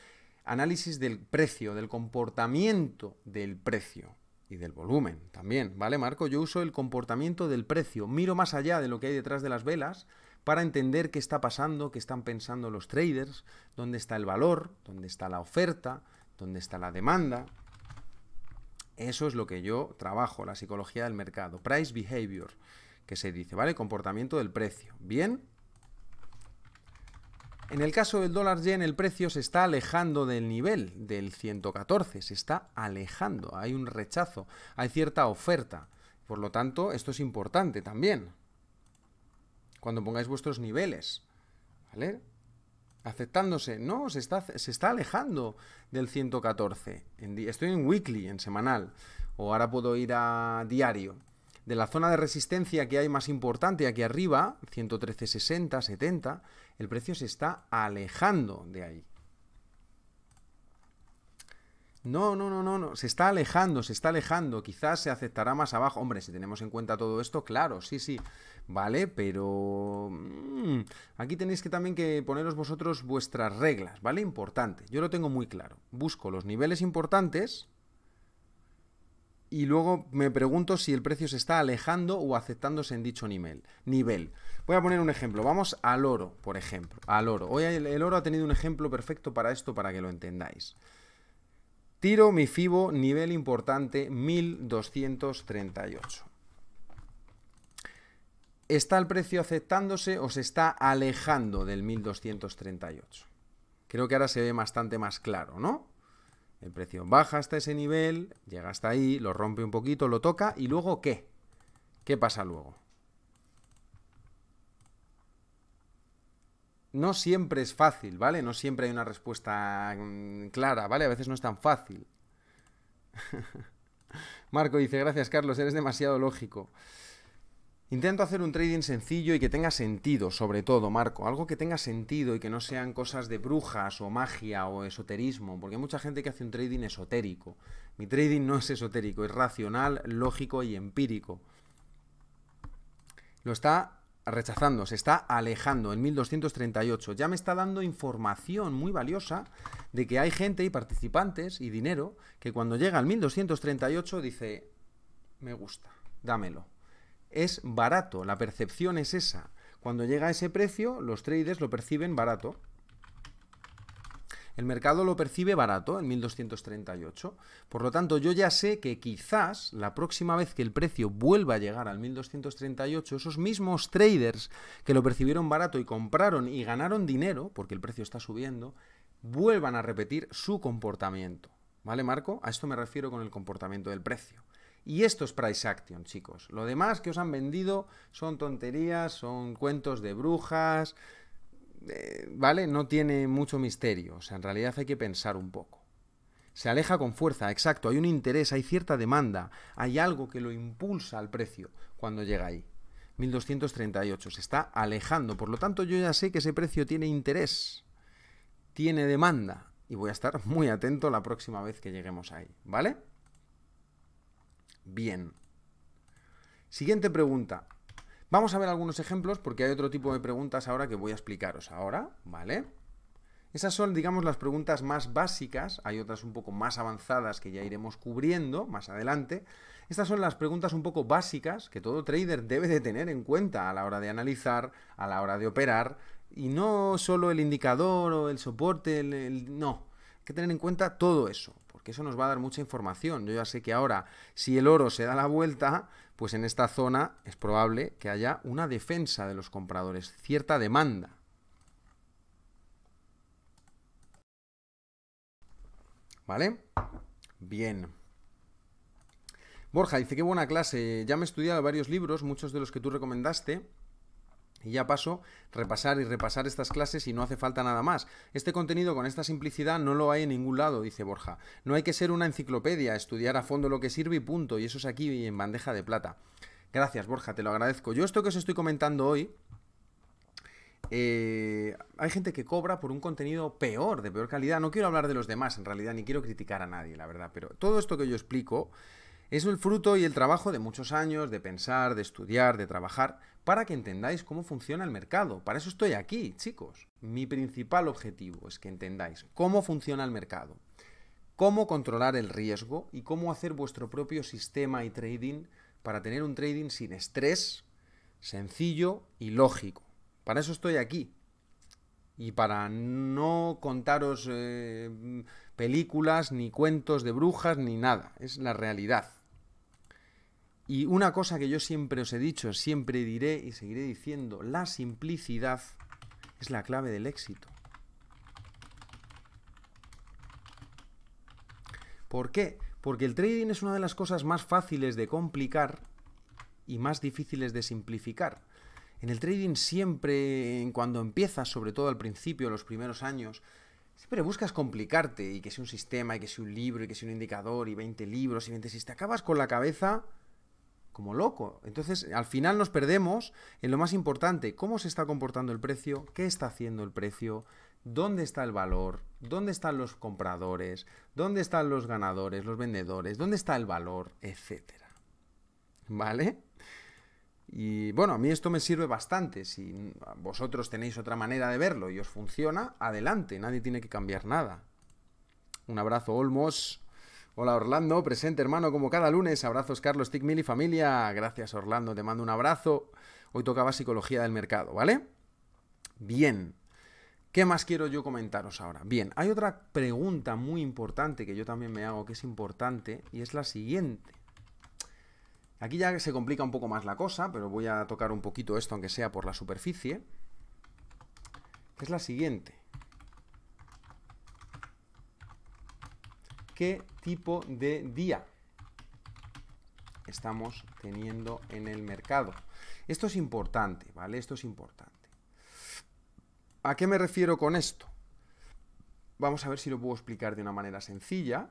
análisis del precio, del comportamiento del precio y del volumen también, ¿vale, Marco? Yo uso el comportamiento del precio, miro más allá de lo que hay detrás de las velas para entender qué está pasando, qué están pensando los traders, dónde está el valor, dónde está la oferta, dónde está la demanda. Eso es lo que yo trabajo, la psicología del mercado, price behavior, que se dice, ¿vale? Comportamiento del precio. Bien, en el caso del dólar yen, el precio se está alejando del nivel del 114, se está alejando, hay un rechazo, hay cierta oferta. Por lo tanto, esto es importante también. Cuando pongáis vuestros niveles, ¿vale? Aceptándose, no, se está, se está alejando del 114. estoy en weekly, en semanal, o ahora puedo ir a diario de la zona de resistencia que hay más importante aquí arriba, 113.60, 70, el precio se está alejando de ahí. No, no, no, no, no, se está alejando, se está alejando, quizás se aceptará más abajo. Hombre, si tenemos en cuenta todo esto, claro, sí, sí, vale, pero mm, aquí tenéis que también que poneros vosotros vuestras reglas, ¿vale? Importante, yo lo tengo muy claro. Busco los niveles importantes, y luego me pregunto si el precio se está alejando o aceptándose en dicho nivel. nivel. Voy a poner un ejemplo. Vamos al oro, por ejemplo. Al oro. Hoy el, el oro ha tenido un ejemplo perfecto para esto, para que lo entendáis. Tiro mi FIBO, nivel importante, 1238. ¿Está el precio aceptándose o se está alejando del 1238? Creo que ahora se ve bastante más claro, ¿no? El precio baja hasta ese nivel, llega hasta ahí, lo rompe un poquito, lo toca y luego ¿qué? ¿Qué pasa luego? No siempre es fácil, ¿vale? No siempre hay una respuesta mm, clara, ¿vale? A veces no es tan fácil. [LAUGHS] Marco dice, gracias Carlos, eres demasiado lógico. Intento hacer un trading sencillo y que tenga sentido, sobre todo, Marco. Algo que tenga sentido y que no sean cosas de brujas o magia o esoterismo, porque hay mucha gente que hace un trading esotérico. Mi trading no es esotérico, es racional, lógico y empírico. Lo está rechazando, se está alejando en 1238. Ya me está dando información muy valiosa de que hay gente y participantes y dinero que cuando llega al 1238 dice, me gusta, dámelo es barato, la percepción es esa. Cuando llega a ese precio, los traders lo perciben barato. El mercado lo percibe barato en 1238. Por lo tanto, yo ya sé que quizás la próxima vez que el precio vuelva a llegar al 1238, esos mismos traders que lo percibieron barato y compraron y ganaron dinero, porque el precio está subiendo, vuelvan a repetir su comportamiento. ¿Vale, Marco? A esto me refiero con el comportamiento del precio. Y esto es price action, chicos. Lo demás que os han vendido son tonterías, son cuentos de brujas, eh, ¿vale? No tiene mucho misterio. O sea, en realidad hay que pensar un poco. Se aleja con fuerza, exacto. Hay un interés, hay cierta demanda, hay algo que lo impulsa al precio cuando llega ahí. 1238, se está alejando. Por lo tanto, yo ya sé que ese precio tiene interés, tiene demanda. Y voy a estar muy atento la próxima vez que lleguemos ahí, ¿vale? bien. Siguiente pregunta. Vamos a ver algunos ejemplos porque hay otro tipo de preguntas ahora que voy a explicaros ahora, ¿vale? Esas son, digamos, las preguntas más básicas, hay otras un poco más avanzadas que ya iremos cubriendo más adelante. Estas son las preguntas un poco básicas que todo trader debe de tener en cuenta a la hora de analizar, a la hora de operar, y no solo el indicador o el soporte, no, hay que tener en cuenta todo eso, que eso nos va a dar mucha información. Yo ya sé que ahora, si el oro se da la vuelta, pues en esta zona es probable que haya una defensa de los compradores, cierta demanda. ¿Vale? Bien. Borja dice, qué buena clase. Ya me he estudiado varios libros, muchos de los que tú recomendaste. Y ya paso, repasar y repasar estas clases y no hace falta nada más. Este contenido con esta simplicidad no lo hay en ningún lado, dice Borja. No hay que ser una enciclopedia, estudiar a fondo lo que sirve y punto. Y eso es aquí en bandeja de plata. Gracias, Borja, te lo agradezco. Yo esto que os estoy comentando hoy, eh, hay gente que cobra por un contenido peor, de peor calidad. No quiero hablar de los demás, en realidad, ni quiero criticar a nadie, la verdad. Pero todo esto que yo explico es el fruto y el trabajo de muchos años, de pensar, de estudiar, de trabajar, para que entendáis cómo funciona el mercado. Para eso estoy aquí, chicos. Mi principal objetivo es que entendáis cómo funciona el mercado, cómo controlar el riesgo y cómo hacer vuestro propio sistema y trading para tener un trading sin estrés, sencillo y lógico. Para eso estoy aquí. Y para no contaros eh, películas, ni cuentos de brujas, ni nada. Es la realidad. Y una cosa que yo siempre os he dicho, siempre diré y seguiré diciendo, la simplicidad es la clave del éxito. ¿Por qué? Porque el trading es una de las cosas más fáciles de complicar y más difíciles de simplificar. En el trading siempre, cuando empiezas, sobre todo al principio, los primeros años, siempre buscas complicarte y que sea un sistema, y que sea un libro, y que sea un indicador, y 20 libros, y 20... Si te acabas con la cabeza, como loco. Entonces, al final nos perdemos en lo más importante, cómo se está comportando el precio, qué está haciendo el precio, dónde está el valor, dónde están los compradores, dónde están los ganadores, los vendedores, dónde está el valor, etcétera. ¿Vale? Y bueno, a mí esto me sirve bastante. Si vosotros tenéis otra manera de verlo y os funciona, adelante, nadie tiene que cambiar nada. Un abrazo, Olmos. Hola Orlando, presente hermano como cada lunes. Abrazos Carlos, Tickmill y familia. Gracias Orlando, te mando un abrazo. Hoy tocaba psicología del mercado, ¿vale? Bien. ¿Qué más quiero yo comentaros ahora? Bien, hay otra pregunta muy importante que yo también me hago, que es importante, y es la siguiente. Aquí ya se complica un poco más la cosa, pero voy a tocar un poquito esto, aunque sea por la superficie. Es la siguiente. qué tipo de día estamos teniendo en el mercado. Esto es importante, ¿vale? Esto es importante. ¿A qué me refiero con esto? Vamos a ver si lo puedo explicar de una manera sencilla.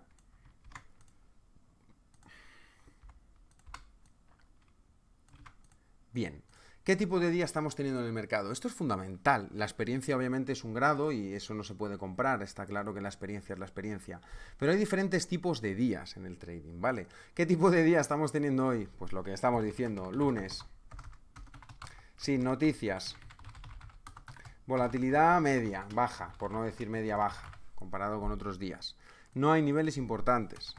Bien, ¿Qué tipo de día estamos teniendo en el mercado? Esto es fundamental. La experiencia obviamente es un grado y eso no se puede comprar. Está claro que la experiencia es la experiencia. Pero hay diferentes tipos de días en el trading, ¿vale? ¿Qué tipo de día estamos teniendo hoy? Pues lo que estamos diciendo, lunes. Sin noticias. Volatilidad media, baja, por no decir media baja, comparado con otros días. No hay niveles importantes.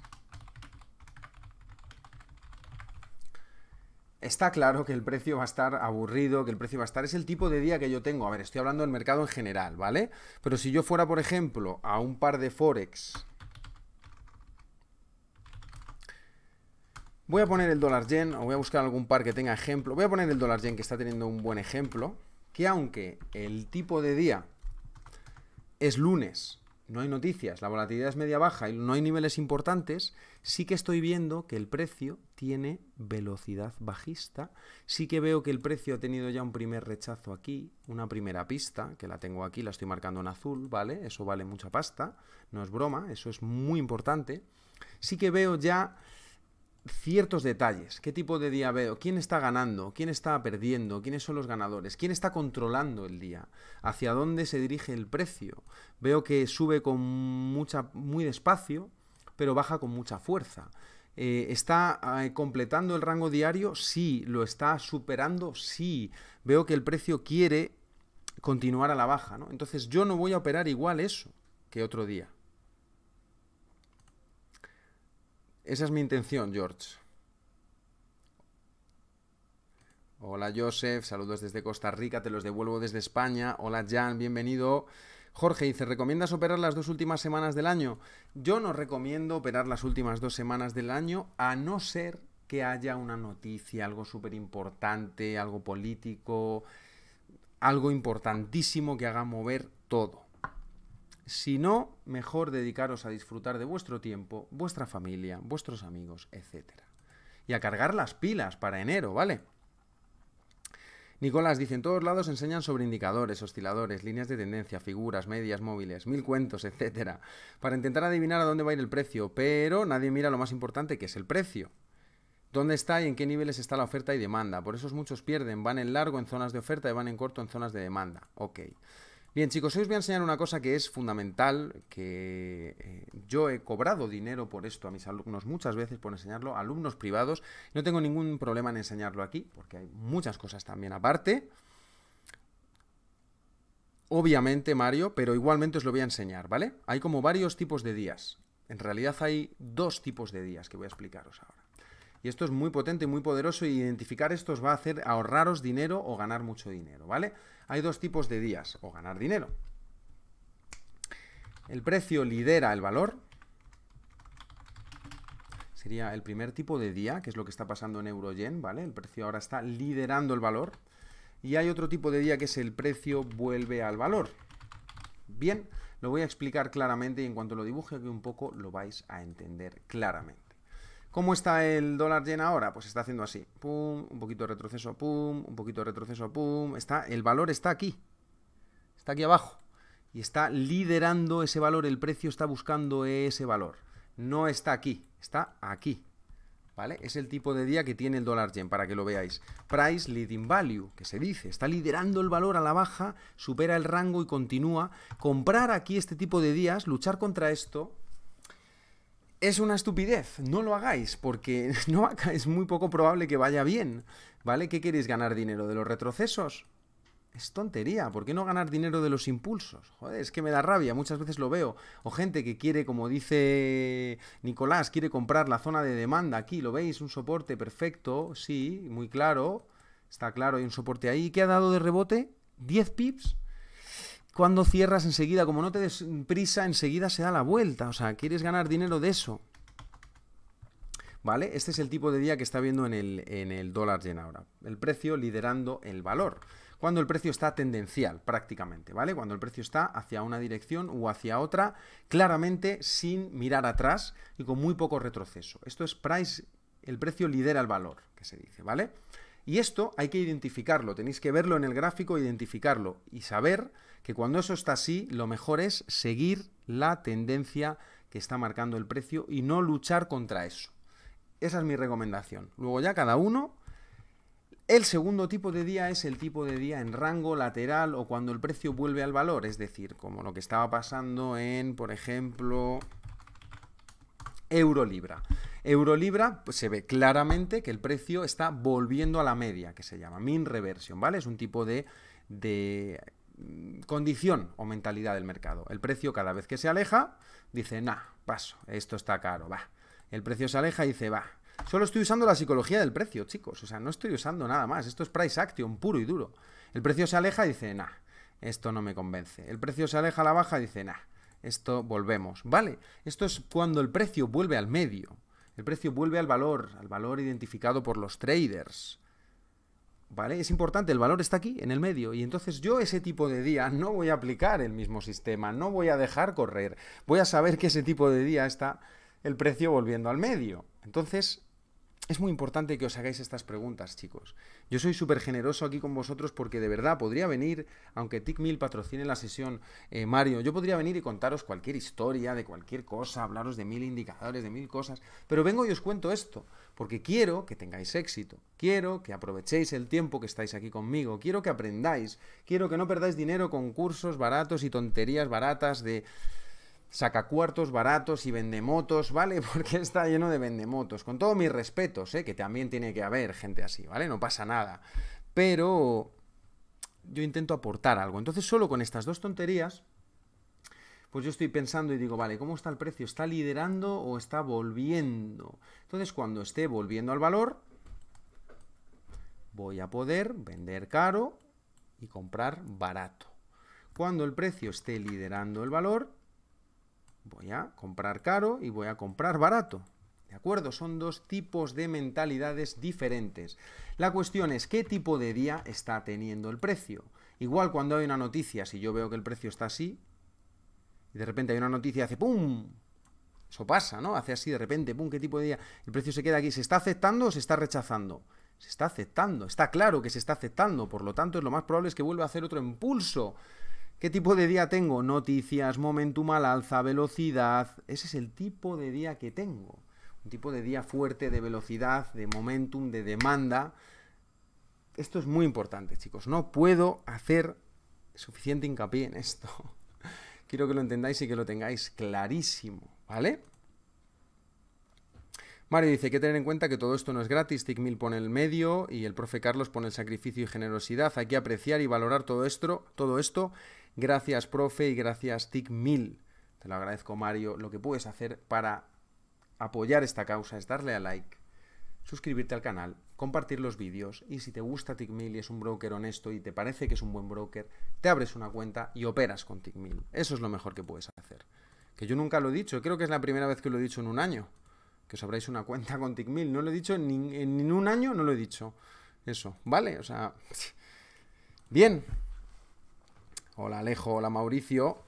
Está claro que el precio va a estar aburrido, que el precio va a estar... Es el tipo de día que yo tengo. A ver, estoy hablando del mercado en general, ¿vale? Pero si yo fuera, por ejemplo, a un par de Forex... Voy a poner el dólar yen, o voy a buscar algún par que tenga ejemplo. Voy a poner el dólar yen, que está teniendo un buen ejemplo. Que aunque el tipo de día es lunes, no hay noticias, la volatilidad es media baja y no hay niveles importantes, sí que estoy viendo que el precio tiene velocidad bajista. Sí que veo que el precio ha tenido ya un primer rechazo aquí, una primera pista, que la tengo aquí, la estoy marcando en azul, ¿vale? Eso vale mucha pasta, no es broma, eso es muy importante. Sí que veo ya ciertos detalles. ¿Qué tipo de día veo? ¿Quién está ganando? ¿Quién está perdiendo? ¿Quiénes son los ganadores? ¿Quién está controlando el día? ¿Hacia dónde se dirige el precio? Veo que sube con mucha muy despacio, pero baja con mucha fuerza. Eh, ¿Está ah, completando el rango diario? Sí. ¿Lo está superando? Sí. Veo que el precio quiere continuar a la baja, ¿no? Entonces yo no voy a operar igual eso que otro día. Esa es mi intención, George. Hola Joseph, saludos desde Costa Rica, te los devuelvo desde España. Hola Jan, bienvenido. Jorge dice, ¿recomiendas operar las dos últimas semanas del año? Yo no recomiendo operar las últimas dos semanas del año a no ser que haya una noticia, algo súper importante, algo político, algo importantísimo que haga mover todo. Si no, mejor dedicaros a disfrutar de vuestro tiempo, vuestra familia, vuestros amigos, etc. Y a cargar las pilas para enero, ¿vale? Nicolás dice, en todos lados enseñan sobre indicadores, osciladores, líneas de tendencia, figuras, medias, móviles, mil cuentos, etcétera, para intentar adivinar a dónde va a ir el precio, pero nadie mira lo más importante que es el precio. ¿Dónde está y en qué niveles está la oferta y demanda? Por eso muchos pierden, van en largo en zonas de oferta y van en corto en zonas de demanda. Ok. Bien, chicos, hoy os voy a enseñar una cosa que es fundamental, que eh, yo he cobrado dinero por esto a mis alumnos muchas veces por enseñarlo, alumnos privados. No tengo ningún problema en enseñarlo aquí, porque hay muchas cosas también aparte. Obviamente, Mario, pero igualmente os lo voy a enseñar, ¿vale? Hay como varios tipos de días. En realidad hay dos tipos de días que voy a explicaros ahora esto es muy potente y muy poderoso y identificar esto os va a hacer ahorraros dinero o ganar mucho dinero, ¿vale? Hay dos tipos de días, o ganar dinero. El precio lidera el valor. Sería el primer tipo de día, que es lo que está pasando en Eurogen, ¿vale? El precio ahora está liderando el valor. Y hay otro tipo de día que es el precio vuelve al valor. Bien, lo voy a explicar claramente y en cuanto lo dibuje aquí un poco lo vais a entender claramente. ¿Cómo está el dólar yen ahora? Pues está haciendo así. Pum, un poquito de retroceso, pum, un poquito de retroceso, pum. Está, el valor está aquí. Está aquí abajo. Y está liderando ese valor. El precio está buscando ese valor. No está aquí, está aquí. ¿Vale? Es el tipo de día que tiene el dólar yen, para que lo veáis. Price leading value, que se dice. Está liderando el valor a la baja, supera el rango y continúa. Comprar aquí este tipo de días, luchar contra esto, es una estupidez, no lo hagáis, porque [LAUGHS] es muy poco probable que vaya bien, ¿vale? ¿Qué queréis ganar dinero? ¿De los retrocesos? Es tontería, ¿por qué no ganar dinero de los impulsos? Joder, es que me da rabia, muchas veces lo veo. O gente que quiere, como dice Nicolás, quiere comprar la zona de demanda aquí, lo veis, un soporte perfecto, sí, muy claro, está claro, hay un soporte ahí. ¿Qué ha dado de rebote? ¿10 pips? cuando cierras enseguida, como no te des prisa, enseguida se da la vuelta. O sea, quieres ganar dinero de eso. ¿Vale? Este es el tipo de día que está viendo en el, en el dólar yen ahora. El precio liderando el valor. Cuando el precio está tendencial, prácticamente, ¿vale? Cuando el precio está hacia una dirección o hacia otra, claramente sin mirar atrás y con muy poco retroceso. Esto es price, el precio lidera el valor, que se dice, ¿vale? Y esto hay que identificarlo, tenéis que verlo en el gráfico, e identificarlo y saber que cuando eso está así, lo mejor es seguir la tendencia que está marcando el precio y no luchar contra eso. Esa es mi recomendación. Luego ya cada uno. El segundo tipo de día es el tipo de día en rango lateral o cuando el precio vuelve al valor, es decir, como lo que estaba pasando en, por ejemplo, euro libra. Eurolibra pues se ve claramente que el precio está volviendo a la media, que se llama min reversion, ¿vale? Es un tipo de, de mm, condición o mentalidad del mercado. El precio cada vez que se aleja dice, nah, paso, esto está caro, va. El precio se aleja y dice, va. Solo estoy usando la psicología del precio, chicos. O sea, no estoy usando nada más. Esto es price action puro y duro. El precio se aleja y dice, nah, esto no me convence. El precio se aleja a la baja y dice, nah, esto volvemos. ¿Vale? Esto es cuando el precio vuelve al medio. El precio vuelve al valor, al valor identificado por los traders. ¿Vale? Es importante, el valor está aquí, en el medio, y entonces yo ese tipo de día no voy a aplicar el mismo sistema, no voy a dejar correr, voy a saber que ese tipo de día está el precio volviendo al medio. Entonces, es muy importante que os hagáis estas preguntas, chicos. Yo soy súper generoso aquí con vosotros porque de verdad podría venir, aunque TickMill patrocine la sesión, eh, Mario, yo podría venir y contaros cualquier historia de cualquier cosa, hablaros de mil indicadores, de mil cosas, pero vengo y os cuento esto, porque quiero que tengáis éxito, quiero que aprovechéis el tiempo que estáis aquí conmigo, quiero que aprendáis, quiero que no perdáis dinero con cursos baratos y tonterías baratas de Saca cuartos baratos y vende motos, ¿vale? [LAUGHS] Porque está lleno de vendemotos. Con todos mis respetos, ¿eh? Que también tiene que haber gente así, ¿vale? No pasa nada. Pero yo intento aportar algo. Entonces, solo con estas dos tonterías, pues yo estoy pensando y digo, vale, ¿cómo está el precio? ¿Está liderando o está volviendo? Entonces, cuando esté volviendo al valor, voy a poder vender caro y comprar barato. Cuando el precio esté liderando el valor, voy a comprar caro y voy a comprar barato. ¿De acuerdo? Son dos tipos de mentalidades diferentes. La cuestión es qué tipo de día está teniendo el precio. Igual cuando hay una noticia, si yo veo que el precio está así, y de repente hay una noticia, hace ¡pum! Eso pasa, ¿no? Hace así de repente, ¡pum! ¿Qué tipo de día? El precio se queda aquí. ¿Se está aceptando o se está rechazando? Se está aceptando. Está claro que se está aceptando. Por lo tanto, es lo más probable es que vuelva a hacer otro impulso ¿Qué tipo de día tengo? Noticias, momentum al alza, velocidad. Ese es el tipo de día que tengo. Un tipo de día fuerte de velocidad, de momentum, de demanda. Esto es muy importante, chicos. No puedo hacer suficiente hincapié en esto. [LAUGHS] Quiero que lo entendáis y que lo tengáis clarísimo, ¿vale? Mario dice que tener en cuenta que todo esto no es gratis, Tickmill pone el medio y el profe Carlos pone el sacrificio y generosidad. Hay que apreciar y valorar todo esto. Todo esto. Gracias, profe, y gracias, Tickmill. Te lo agradezco, Mario. Lo que puedes hacer para apoyar esta causa es darle a like, suscribirte al canal, compartir los vídeos y si te gusta Tickmill y es un broker honesto y te parece que es un buen broker, te abres una cuenta y operas con Tickmill. Eso es lo mejor que puedes hacer. Que yo nunca lo he dicho, creo que es la primera vez que lo he dicho en un año que os una cuenta con TickMill. No lo he dicho en, en un año, no lo he dicho. Eso, ¿vale? O sea, [LAUGHS] bien. Hola Alejo, hola Mauricio.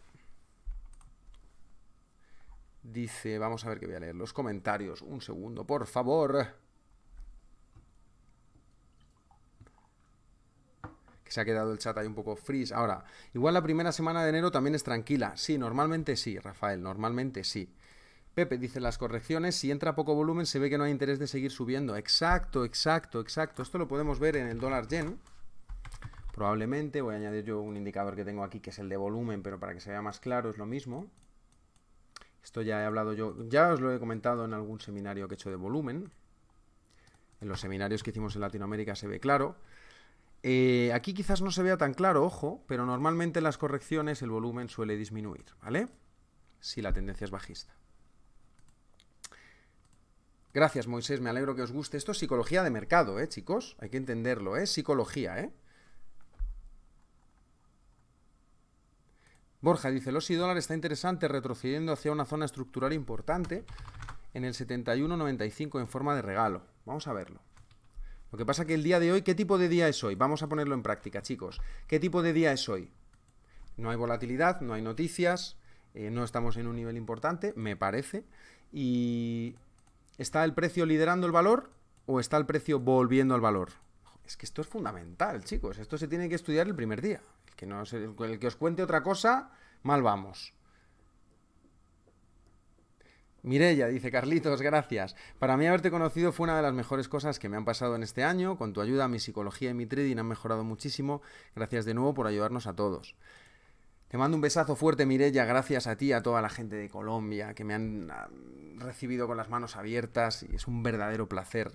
Dice, vamos a ver qué voy a leer los comentarios. Un segundo, por favor. Que se ha quedado el chat ahí un poco freeze. Ahora, igual la primera semana de enero también es tranquila. Sí, normalmente sí, Rafael, normalmente sí. Pepe dice las correcciones, si entra poco volumen se ve que no hay interés de seguir subiendo. Exacto, exacto, exacto. Esto lo podemos ver en el dólar yen. Probablemente, voy a añadir yo un indicador que tengo aquí que es el de volumen, pero para que se vea más claro es lo mismo. Esto ya he hablado yo, ya os lo he comentado en algún seminario que he hecho de volumen. En los seminarios que hicimos en Latinoamérica se ve claro. Eh, aquí quizás no se vea tan claro, ojo, pero normalmente en las correcciones el volumen suele disminuir, ¿vale? Si la tendencia es bajista. Gracias, Moisés, me alegro que os guste. Esto psicología de mercado, ¿eh, chicos? Hay que entenderlo, ¿eh? Psicología, ¿eh? Borja dice, los y dólar está interesante, retrocediendo hacia una zona estructural importante en el 71.95 en forma de regalo. Vamos a verlo. Lo que pasa que el día de hoy, ¿qué tipo de día es hoy? Vamos a ponerlo en práctica, chicos. ¿Qué tipo de día es hoy? No hay volatilidad, no hay noticias, eh, no estamos en un nivel importante, me parece. Y ¿Está el precio liderando el valor o está el precio volviendo al valor? Es que esto es fundamental, chicos. Esto se tiene que estudiar el primer día. El que, no, el que os cuente otra cosa, mal vamos. Mirella, dice Carlitos, gracias. Para mí haberte conocido fue una de las mejores cosas que me han pasado en este año. Con tu ayuda, mi psicología y mi trading han mejorado muchísimo. Gracias de nuevo por ayudarnos a todos. Te mando un besazo fuerte, Mirella. Gracias a ti, a toda la gente de Colombia que me han ah, recibido con las manos abiertas y es un verdadero placer.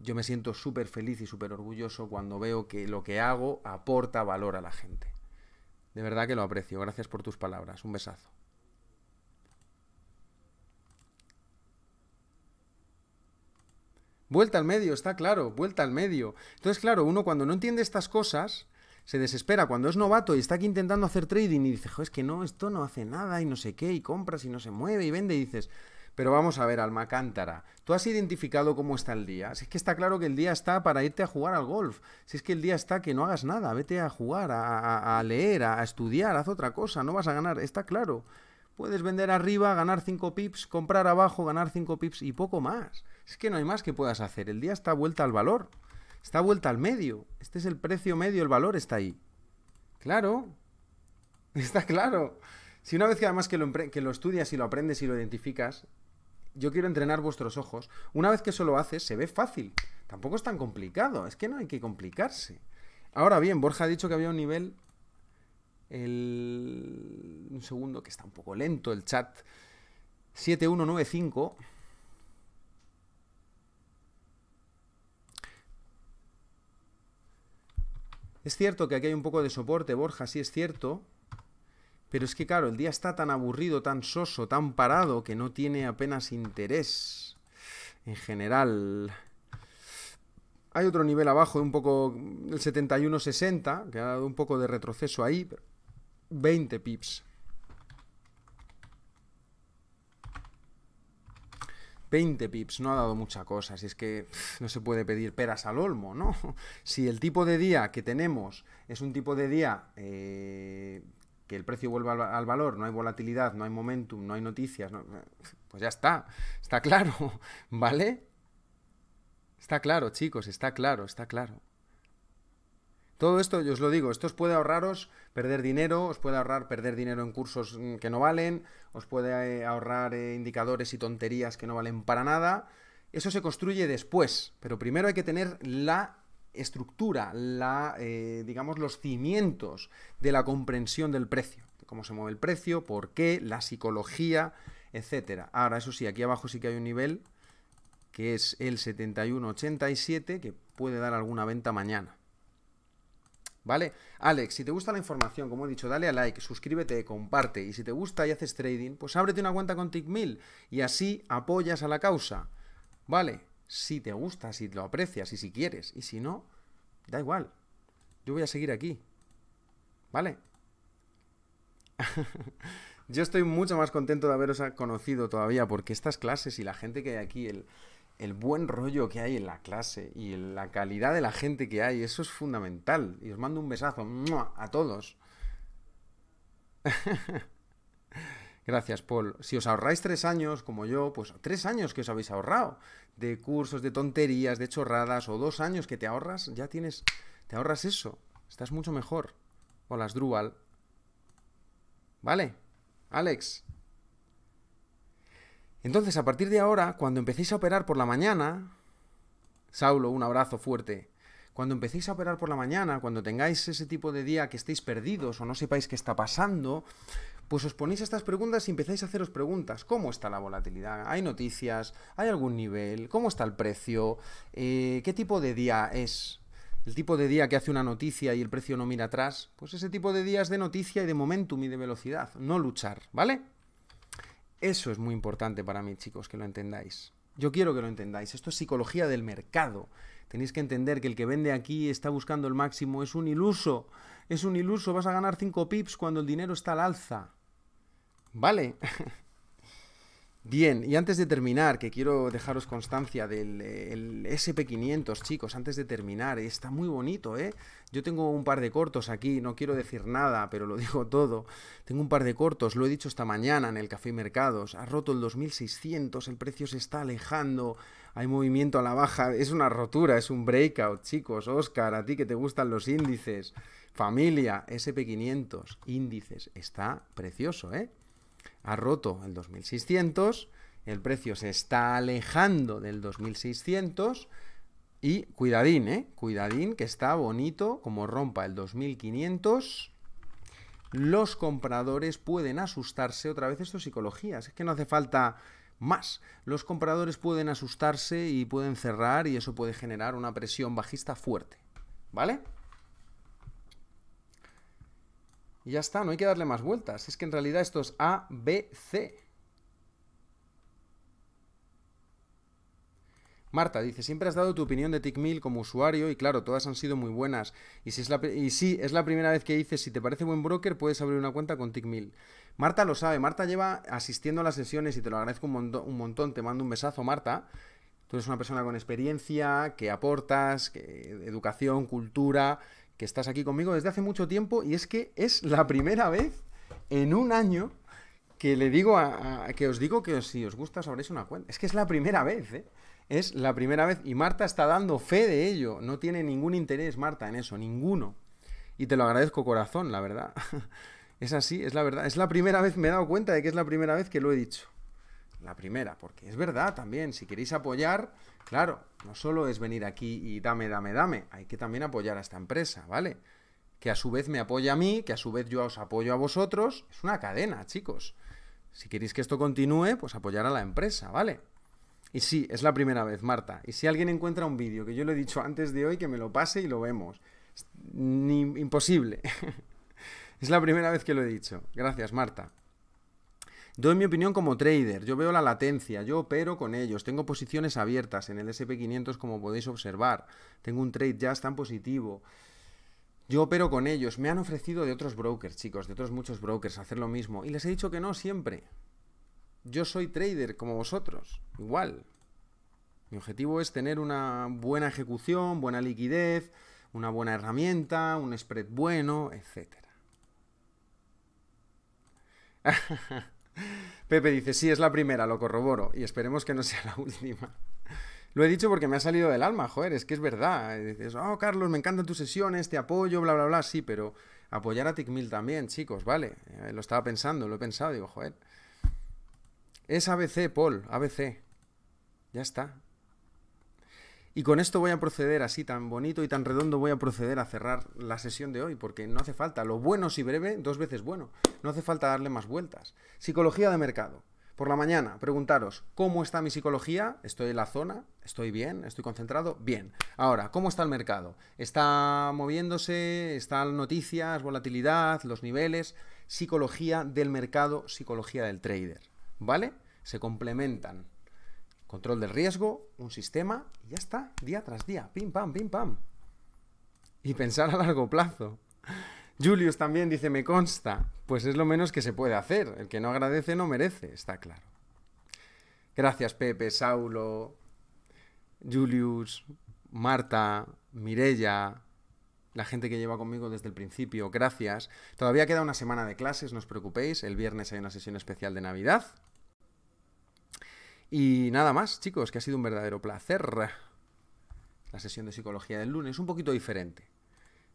Yo me siento súper feliz y súper orgulloso cuando veo que lo que hago aporta valor a la gente. De verdad que lo aprecio. Gracias por tus palabras. Un besazo. Vuelta al medio, está claro, vuelta al medio. Entonces, claro, uno cuando no entiende estas cosas, se desespera cuando es novato y está aquí intentando hacer trading y dice, es que no, esto no hace nada y no sé qué, y compras y no se mueve y vende y dices, pero vamos a ver, Alma Cántara, tú has identificado cómo está el día. Si es que está claro que el día está para irte a jugar al golf, si es que el día está que no hagas nada, vete a jugar, a, leer, a, estudiar, haz otra cosa, no vas a ganar, está claro. Puedes vender arriba, ganar 5 pips, comprar abajo, ganar 5 pips y poco más. Es que no hay más que puedas hacer. El día está vuelta al valor. Está vuelta al medio. Este es el precio medio, el valor está ahí. Claro. [LAUGHS] Está claro. Si una vez que además que lo, estudias y lo aprendes y lo identificas, yo quiero entrenar vuestros ojos. Una vez que eso lo haces, se ve fácil. Tampoco es tan complicado. Es que no hay que complicarse. Ahora bien, Borja ha dicho que había un nivel. El. Un segundo, que está un poco lento el chat. 7195. Es cierto que aquí hay un poco de soporte, Borja, sí es cierto. Pero es que, claro, el día está tan aburrido, tan soso, tan parado, que no tiene apenas interés en general. Hay otro nivel abajo, un poco el 71-60, que ha dado un poco de retroceso ahí, 20 pips. 20 pips no ha dado mucha cosa, si es que no se puede pedir peras al olmo, ¿no? [LAUGHS] Si el tipo de día que tenemos es un tipo de día eh, que el precio vuelva al, valor, no hay volatilidad, no hay momentum, no hay noticias, pues ya está, está claro, [LAUGHS] ¿vale? Está claro, chicos, está claro, está claro. Todo esto, yo os lo digo, esto os puede ahorraros perder dinero, os puede ahorrar perder dinero en cursos mm, que no valen, os puede eh, ahorrar eh, indicadores y tonterías que no valen para nada. Eso se construye después, pero primero hay que tener la estructura, la, eh, digamos, los cimientos de la comprensión del precio, cómo se mueve el precio, por qué, la psicología, etcétera. Ahora, eso sí, aquí abajo sí que hay un nivel que es el 7187 que puede dar alguna venta mañana. ¿Vale? Alex, si te gusta la información, como he dicho, dale a like, suscríbete, comparte y si te gusta y haces trading, pues ábrete una cuenta con TickMill y así apoyas a la causa. ¿Vale? Si te gusta, si lo aprecias y si quieres y si no, da igual. Yo voy a seguir aquí. ¿Vale? [LAUGHS] Yo estoy mucho más contento de haberos conocido todavía porque estas clases y la gente que hay aquí, el, el buen rollo que hay en la clase y la calidad de la gente que hay, eso es fundamental. Y os mando un besazo a todos. [LAUGHS] Gracias, Paul. Si os ahorráis tres años, como yo, pues tres años que os habéis ahorrado de cursos, de tonterías, de chorradas, o dos años que te ahorras, ya tienes, te ahorras eso. Estás mucho mejor. Hola, Drupal. ¿Vale? Alex, entonces, a partir de ahora, cuando empecéis a operar por la mañana, Saulo, un abrazo fuerte. Cuando empecéis a operar por la mañana, cuando tengáis ese tipo de día que estéis perdidos o no sepáis qué está pasando, pues os ponéis estas preguntas y empezáis a haceros preguntas. ¿Cómo está la volatilidad? ¿Hay noticias? ¿Hay algún nivel? ¿Cómo está el precio? Eh, ¿Qué tipo de día es? El tipo de día que hace una noticia y el precio no mira atrás, pues ese tipo de días de noticia y de momentum y de velocidad, no luchar, ¿vale? Eso es muy importante para mí, chicos, que lo entendáis. Yo quiero que lo entendáis. Esto es psicología del mercado. Tenéis que entender que el que vende aquí está buscando el máximo. Es un iluso. Es un iluso. Vas a ganar 5 pips cuando el dinero está al alza. ¿Vale? [LAUGHS] Bien, y antes de terminar, que quiero dejaros constancia del eh, SP500, chicos, antes de terminar, está muy bonito, ¿eh? Yo tengo un par de cortos aquí, no quiero decir nada, pero lo [LAUGHS] digo todo. Tengo un par de cortos, lo he dicho esta mañana en el Café Mercados, ha roto el 2600, el precio se está alejando, hay movimiento a la baja, es una rotura, es un breakout, chicos. Oscar, a ti que te gustan los índices, familia, SP500, índices, está precioso, ¿eh? ha roto el 2600, el precio se está alejando del 2600 y cuidadín, ¿eh? Cuidadín que está bonito, como rompa el 2500, los compradores pueden asustarse, otra vez esto es psicología, es que no hace falta más. Los compradores pueden asustarse y pueden cerrar y eso puede generar una presión bajista fuerte, ¿vale? Y ya está, no hay que darle más vueltas. Es que en realidad esto es A, B, C. Marta dice, siempre has dado tu opinión de TickMill como usuario y claro, todas han sido muy buenas. Y si, es la, y es la primera vez que dices, si te parece buen broker, puedes abrir una cuenta con TickMill. Marta lo sabe, Marta lleva asistiendo a las sesiones y te lo agradezco un, un montón, te mando un besazo, Marta. Tú eres una persona con experiencia, que aportas, educación, cultura, que estás aquí conmigo desde hace mucho tiempo y es que es la primera vez en un año que le digo a, que os digo que si os gusta os abréis una cuenta. Es que es la primera vez, ¿eh? Es la primera vez y Marta está dando fe de ello, no tiene ningún interés Marta en eso, ninguno. Y te lo agradezco corazón, la verdad. [LAUGHS] es así, es la verdad. Es la primera vez, me he dado cuenta de que es la primera vez que lo he dicho. La primera, porque es verdad también, si queréis apoyar, claro, no solo es venir aquí y dame, dame, dame, hay que también apoyar a esta empresa, ¿vale? Que a su vez me apoya a mí, que a su vez yo os apoyo a vosotros. Es una cadena, chicos. Si queréis que esto continúe, pues apoyar a la empresa, ¿vale? Y sí, es la primera vez, Marta. Y si alguien encuentra un vídeo que yo lo he dicho antes de hoy, que me lo pase y lo vemos. imposible. [LAUGHS] es la primera vez que lo he dicho. Gracias, Marta. Doy mi opinión como trader, yo veo la latencia, yo opero con ellos, tengo posiciones abiertas en el SP500 como podéis observar, tengo un trade ya tan positivo. Yo opero con ellos, me han ofrecido de otros brokers, chicos, de otros muchos brokers hacer lo mismo y les he dicho que no siempre. Yo soy trader como vosotros, igual. Mi objetivo es tener una buena ejecución, buena liquidez, una buena herramienta, un spread bueno, etcétera. [LAUGHS] Pepe dice, sí, es la primera, lo corroboro, y esperemos que no sea la [LAUGHS] última. Lo he dicho porque me ha salido del alma, joder, es que es verdad. dices, oh, Carlos, me encantan tus sesiones, te apoyo, bla, bla, bla, sí, pero apoyar a Ticmil también, chicos, vale. Eh, lo estaba pensando, lo he pensado, digo, joder. Es ABC, Paul, ABC. Ya está. Y con esto voy a proceder así tan bonito y tan redondo, voy a proceder a cerrar la sesión de hoy, porque no hace falta, lo bueno si breve, dos veces bueno, no hace falta darle más vueltas. Psicología de mercado. Por la mañana, preguntaros, ¿cómo está mi psicología? ¿Estoy en la zona? ¿Estoy bien? ¿Estoy concentrado? Bien. Ahora, ¿cómo está el mercado? ¿Está moviéndose? ¿Están noticias, volatilidad, los niveles? Psicología del mercado, psicología del trader. ¿Vale? Se complementan. Control del riesgo, un sistema, y ya está, día tras día, pim pam, pim pam. Y pensar a largo plazo. Julius también dice, me consta, pues es lo menos que se puede hacer, el que no agradece no merece, está claro. Gracias Pepe, Saulo, Julius, Marta, Mirella, la gente que lleva conmigo desde el principio, gracias. Todavía queda una semana de clases, no os preocupéis, el viernes hay una sesión especial de Navidad, y nada más, chicos, que ha sido un verdadero placer la sesión de psicología del lunes, un poquito diferente.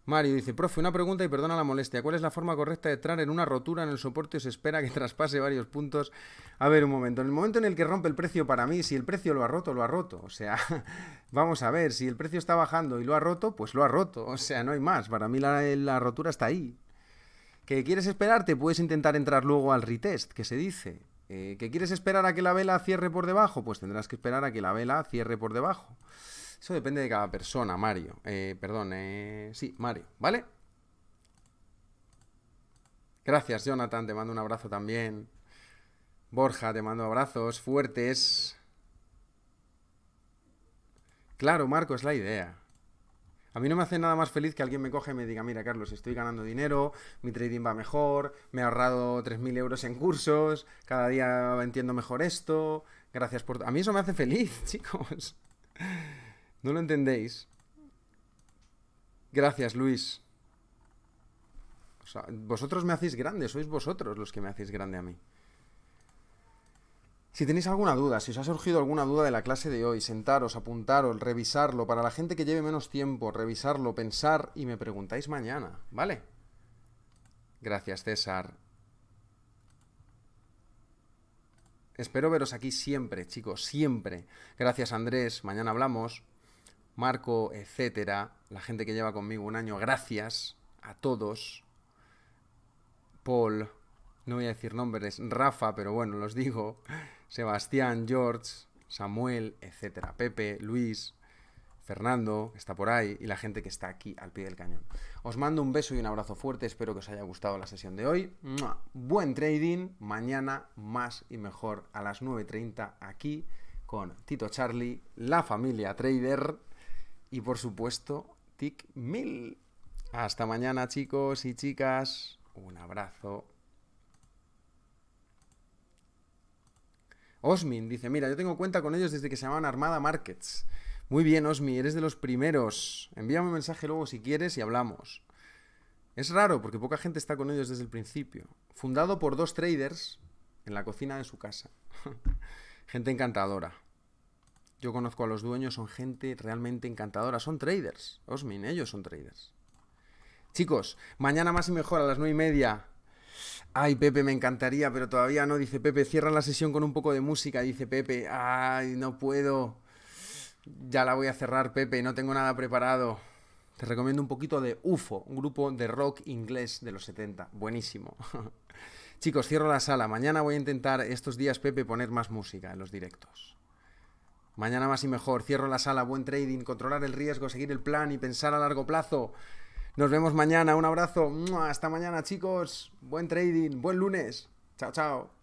Mario dice, profe, una pregunta y perdona la molestia. ¿Cuál es la forma correcta de entrar en una rotura en el soporte o se espera que [LAUGHS] traspase varios puntos? A ver, un momento. En el momento en el que rompe el precio para mí, si el precio lo ha roto, lo ha roto. O sea, [LAUGHS] vamos a ver, si el precio está bajando y lo ha roto, pues lo ha roto. O sea, no hay más. Para mí la, rotura está ahí. ¿Que quieres esperarte? Puedes intentar entrar luego al retest, que se dice. Eh, ¿Que quieres esperar a que la vela cierre por debajo? Pues tendrás que esperar a que la vela cierre por debajo. Eso depende de cada persona, Mario. Eh, perdón, eh, sí, Mario, ¿vale? Gracias, Jonathan, te mando un abrazo también. Borja, te mando abrazos fuertes. Claro, Marco, es la idea. A mí no me hace nada más feliz que alguien me coge y me diga, mira Carlos, estoy ganando dinero, mi trading va mejor, me he ahorrado 3.000 euros en cursos, cada día entiendo mejor esto, gracias por... A mí eso me hace feliz, [LAUGHS] chicos. No lo entendéis. Gracias, Luis. vosotros me hacéis grande, sois vosotros los que me hacéis grande a mí. Si tenéis alguna duda, si os ha surgido alguna duda de la clase de hoy, sentaros, apuntaros, revisarlo, para la gente que lleve menos tiempo, revisarlo, pensar y me preguntáis mañana, ¿vale? Gracias, César. Espero veros aquí siempre, chicos, siempre. Gracias, Andrés. Mañana hablamos. Marco, etcétera. La gente que lleva conmigo un año, gracias a todos. Paul, no voy a decir nombres, Rafa, pero bueno, los digo. Sebastián, George, Samuel, etcétera, Pepe, Luis, Fernando, está por ahí, y la gente que está aquí al pie del cañón. Os mando un beso y un abrazo fuerte, espero que os haya gustado la sesión de hoy. Buen trading, mañana más y mejor a las 9.30 aquí con Tito Charlie, la familia trader y por supuesto TIC 1000. Hasta mañana chicos y chicas, un abrazo. Osmin dice, mira, yo tengo cuenta con ellos desde que se llamaban Armada Markets. Muy bien, Osmi, eres de los primeros. Envíame un mensaje luego si quieres y hablamos. Es raro porque poca gente está con ellos desde el principio. Fundado por dos traders en la cocina de su casa. [LAUGHS] gente encantadora. Yo conozco a los dueños, son gente realmente encantadora. Son traders. Osmin, ellos son traders. Chicos, mañana más y mejor a las nueve y media. Ay, Pepe, me encantaría, pero todavía no. Dice Pepe, cierra la sesión con un poco de música. Dice Pepe, ay, no puedo. Ya la voy a cerrar, Pepe, no tengo nada preparado. Te recomiendo un poquito de UFO, un grupo de rock inglés de los 70. Buenísimo. [LAUGHS] Chicos, cierro la sala. Mañana voy a intentar estos días, Pepe, poner más música en los directos. Mañana más y mejor. Cierro la sala. Buen trading, controlar el riesgo, seguir el plan y pensar a largo plazo. Nos vemos mañana. Un abrazo. Hasta mañana, chicos. Buen trading. Buen lunes. Chao, chao.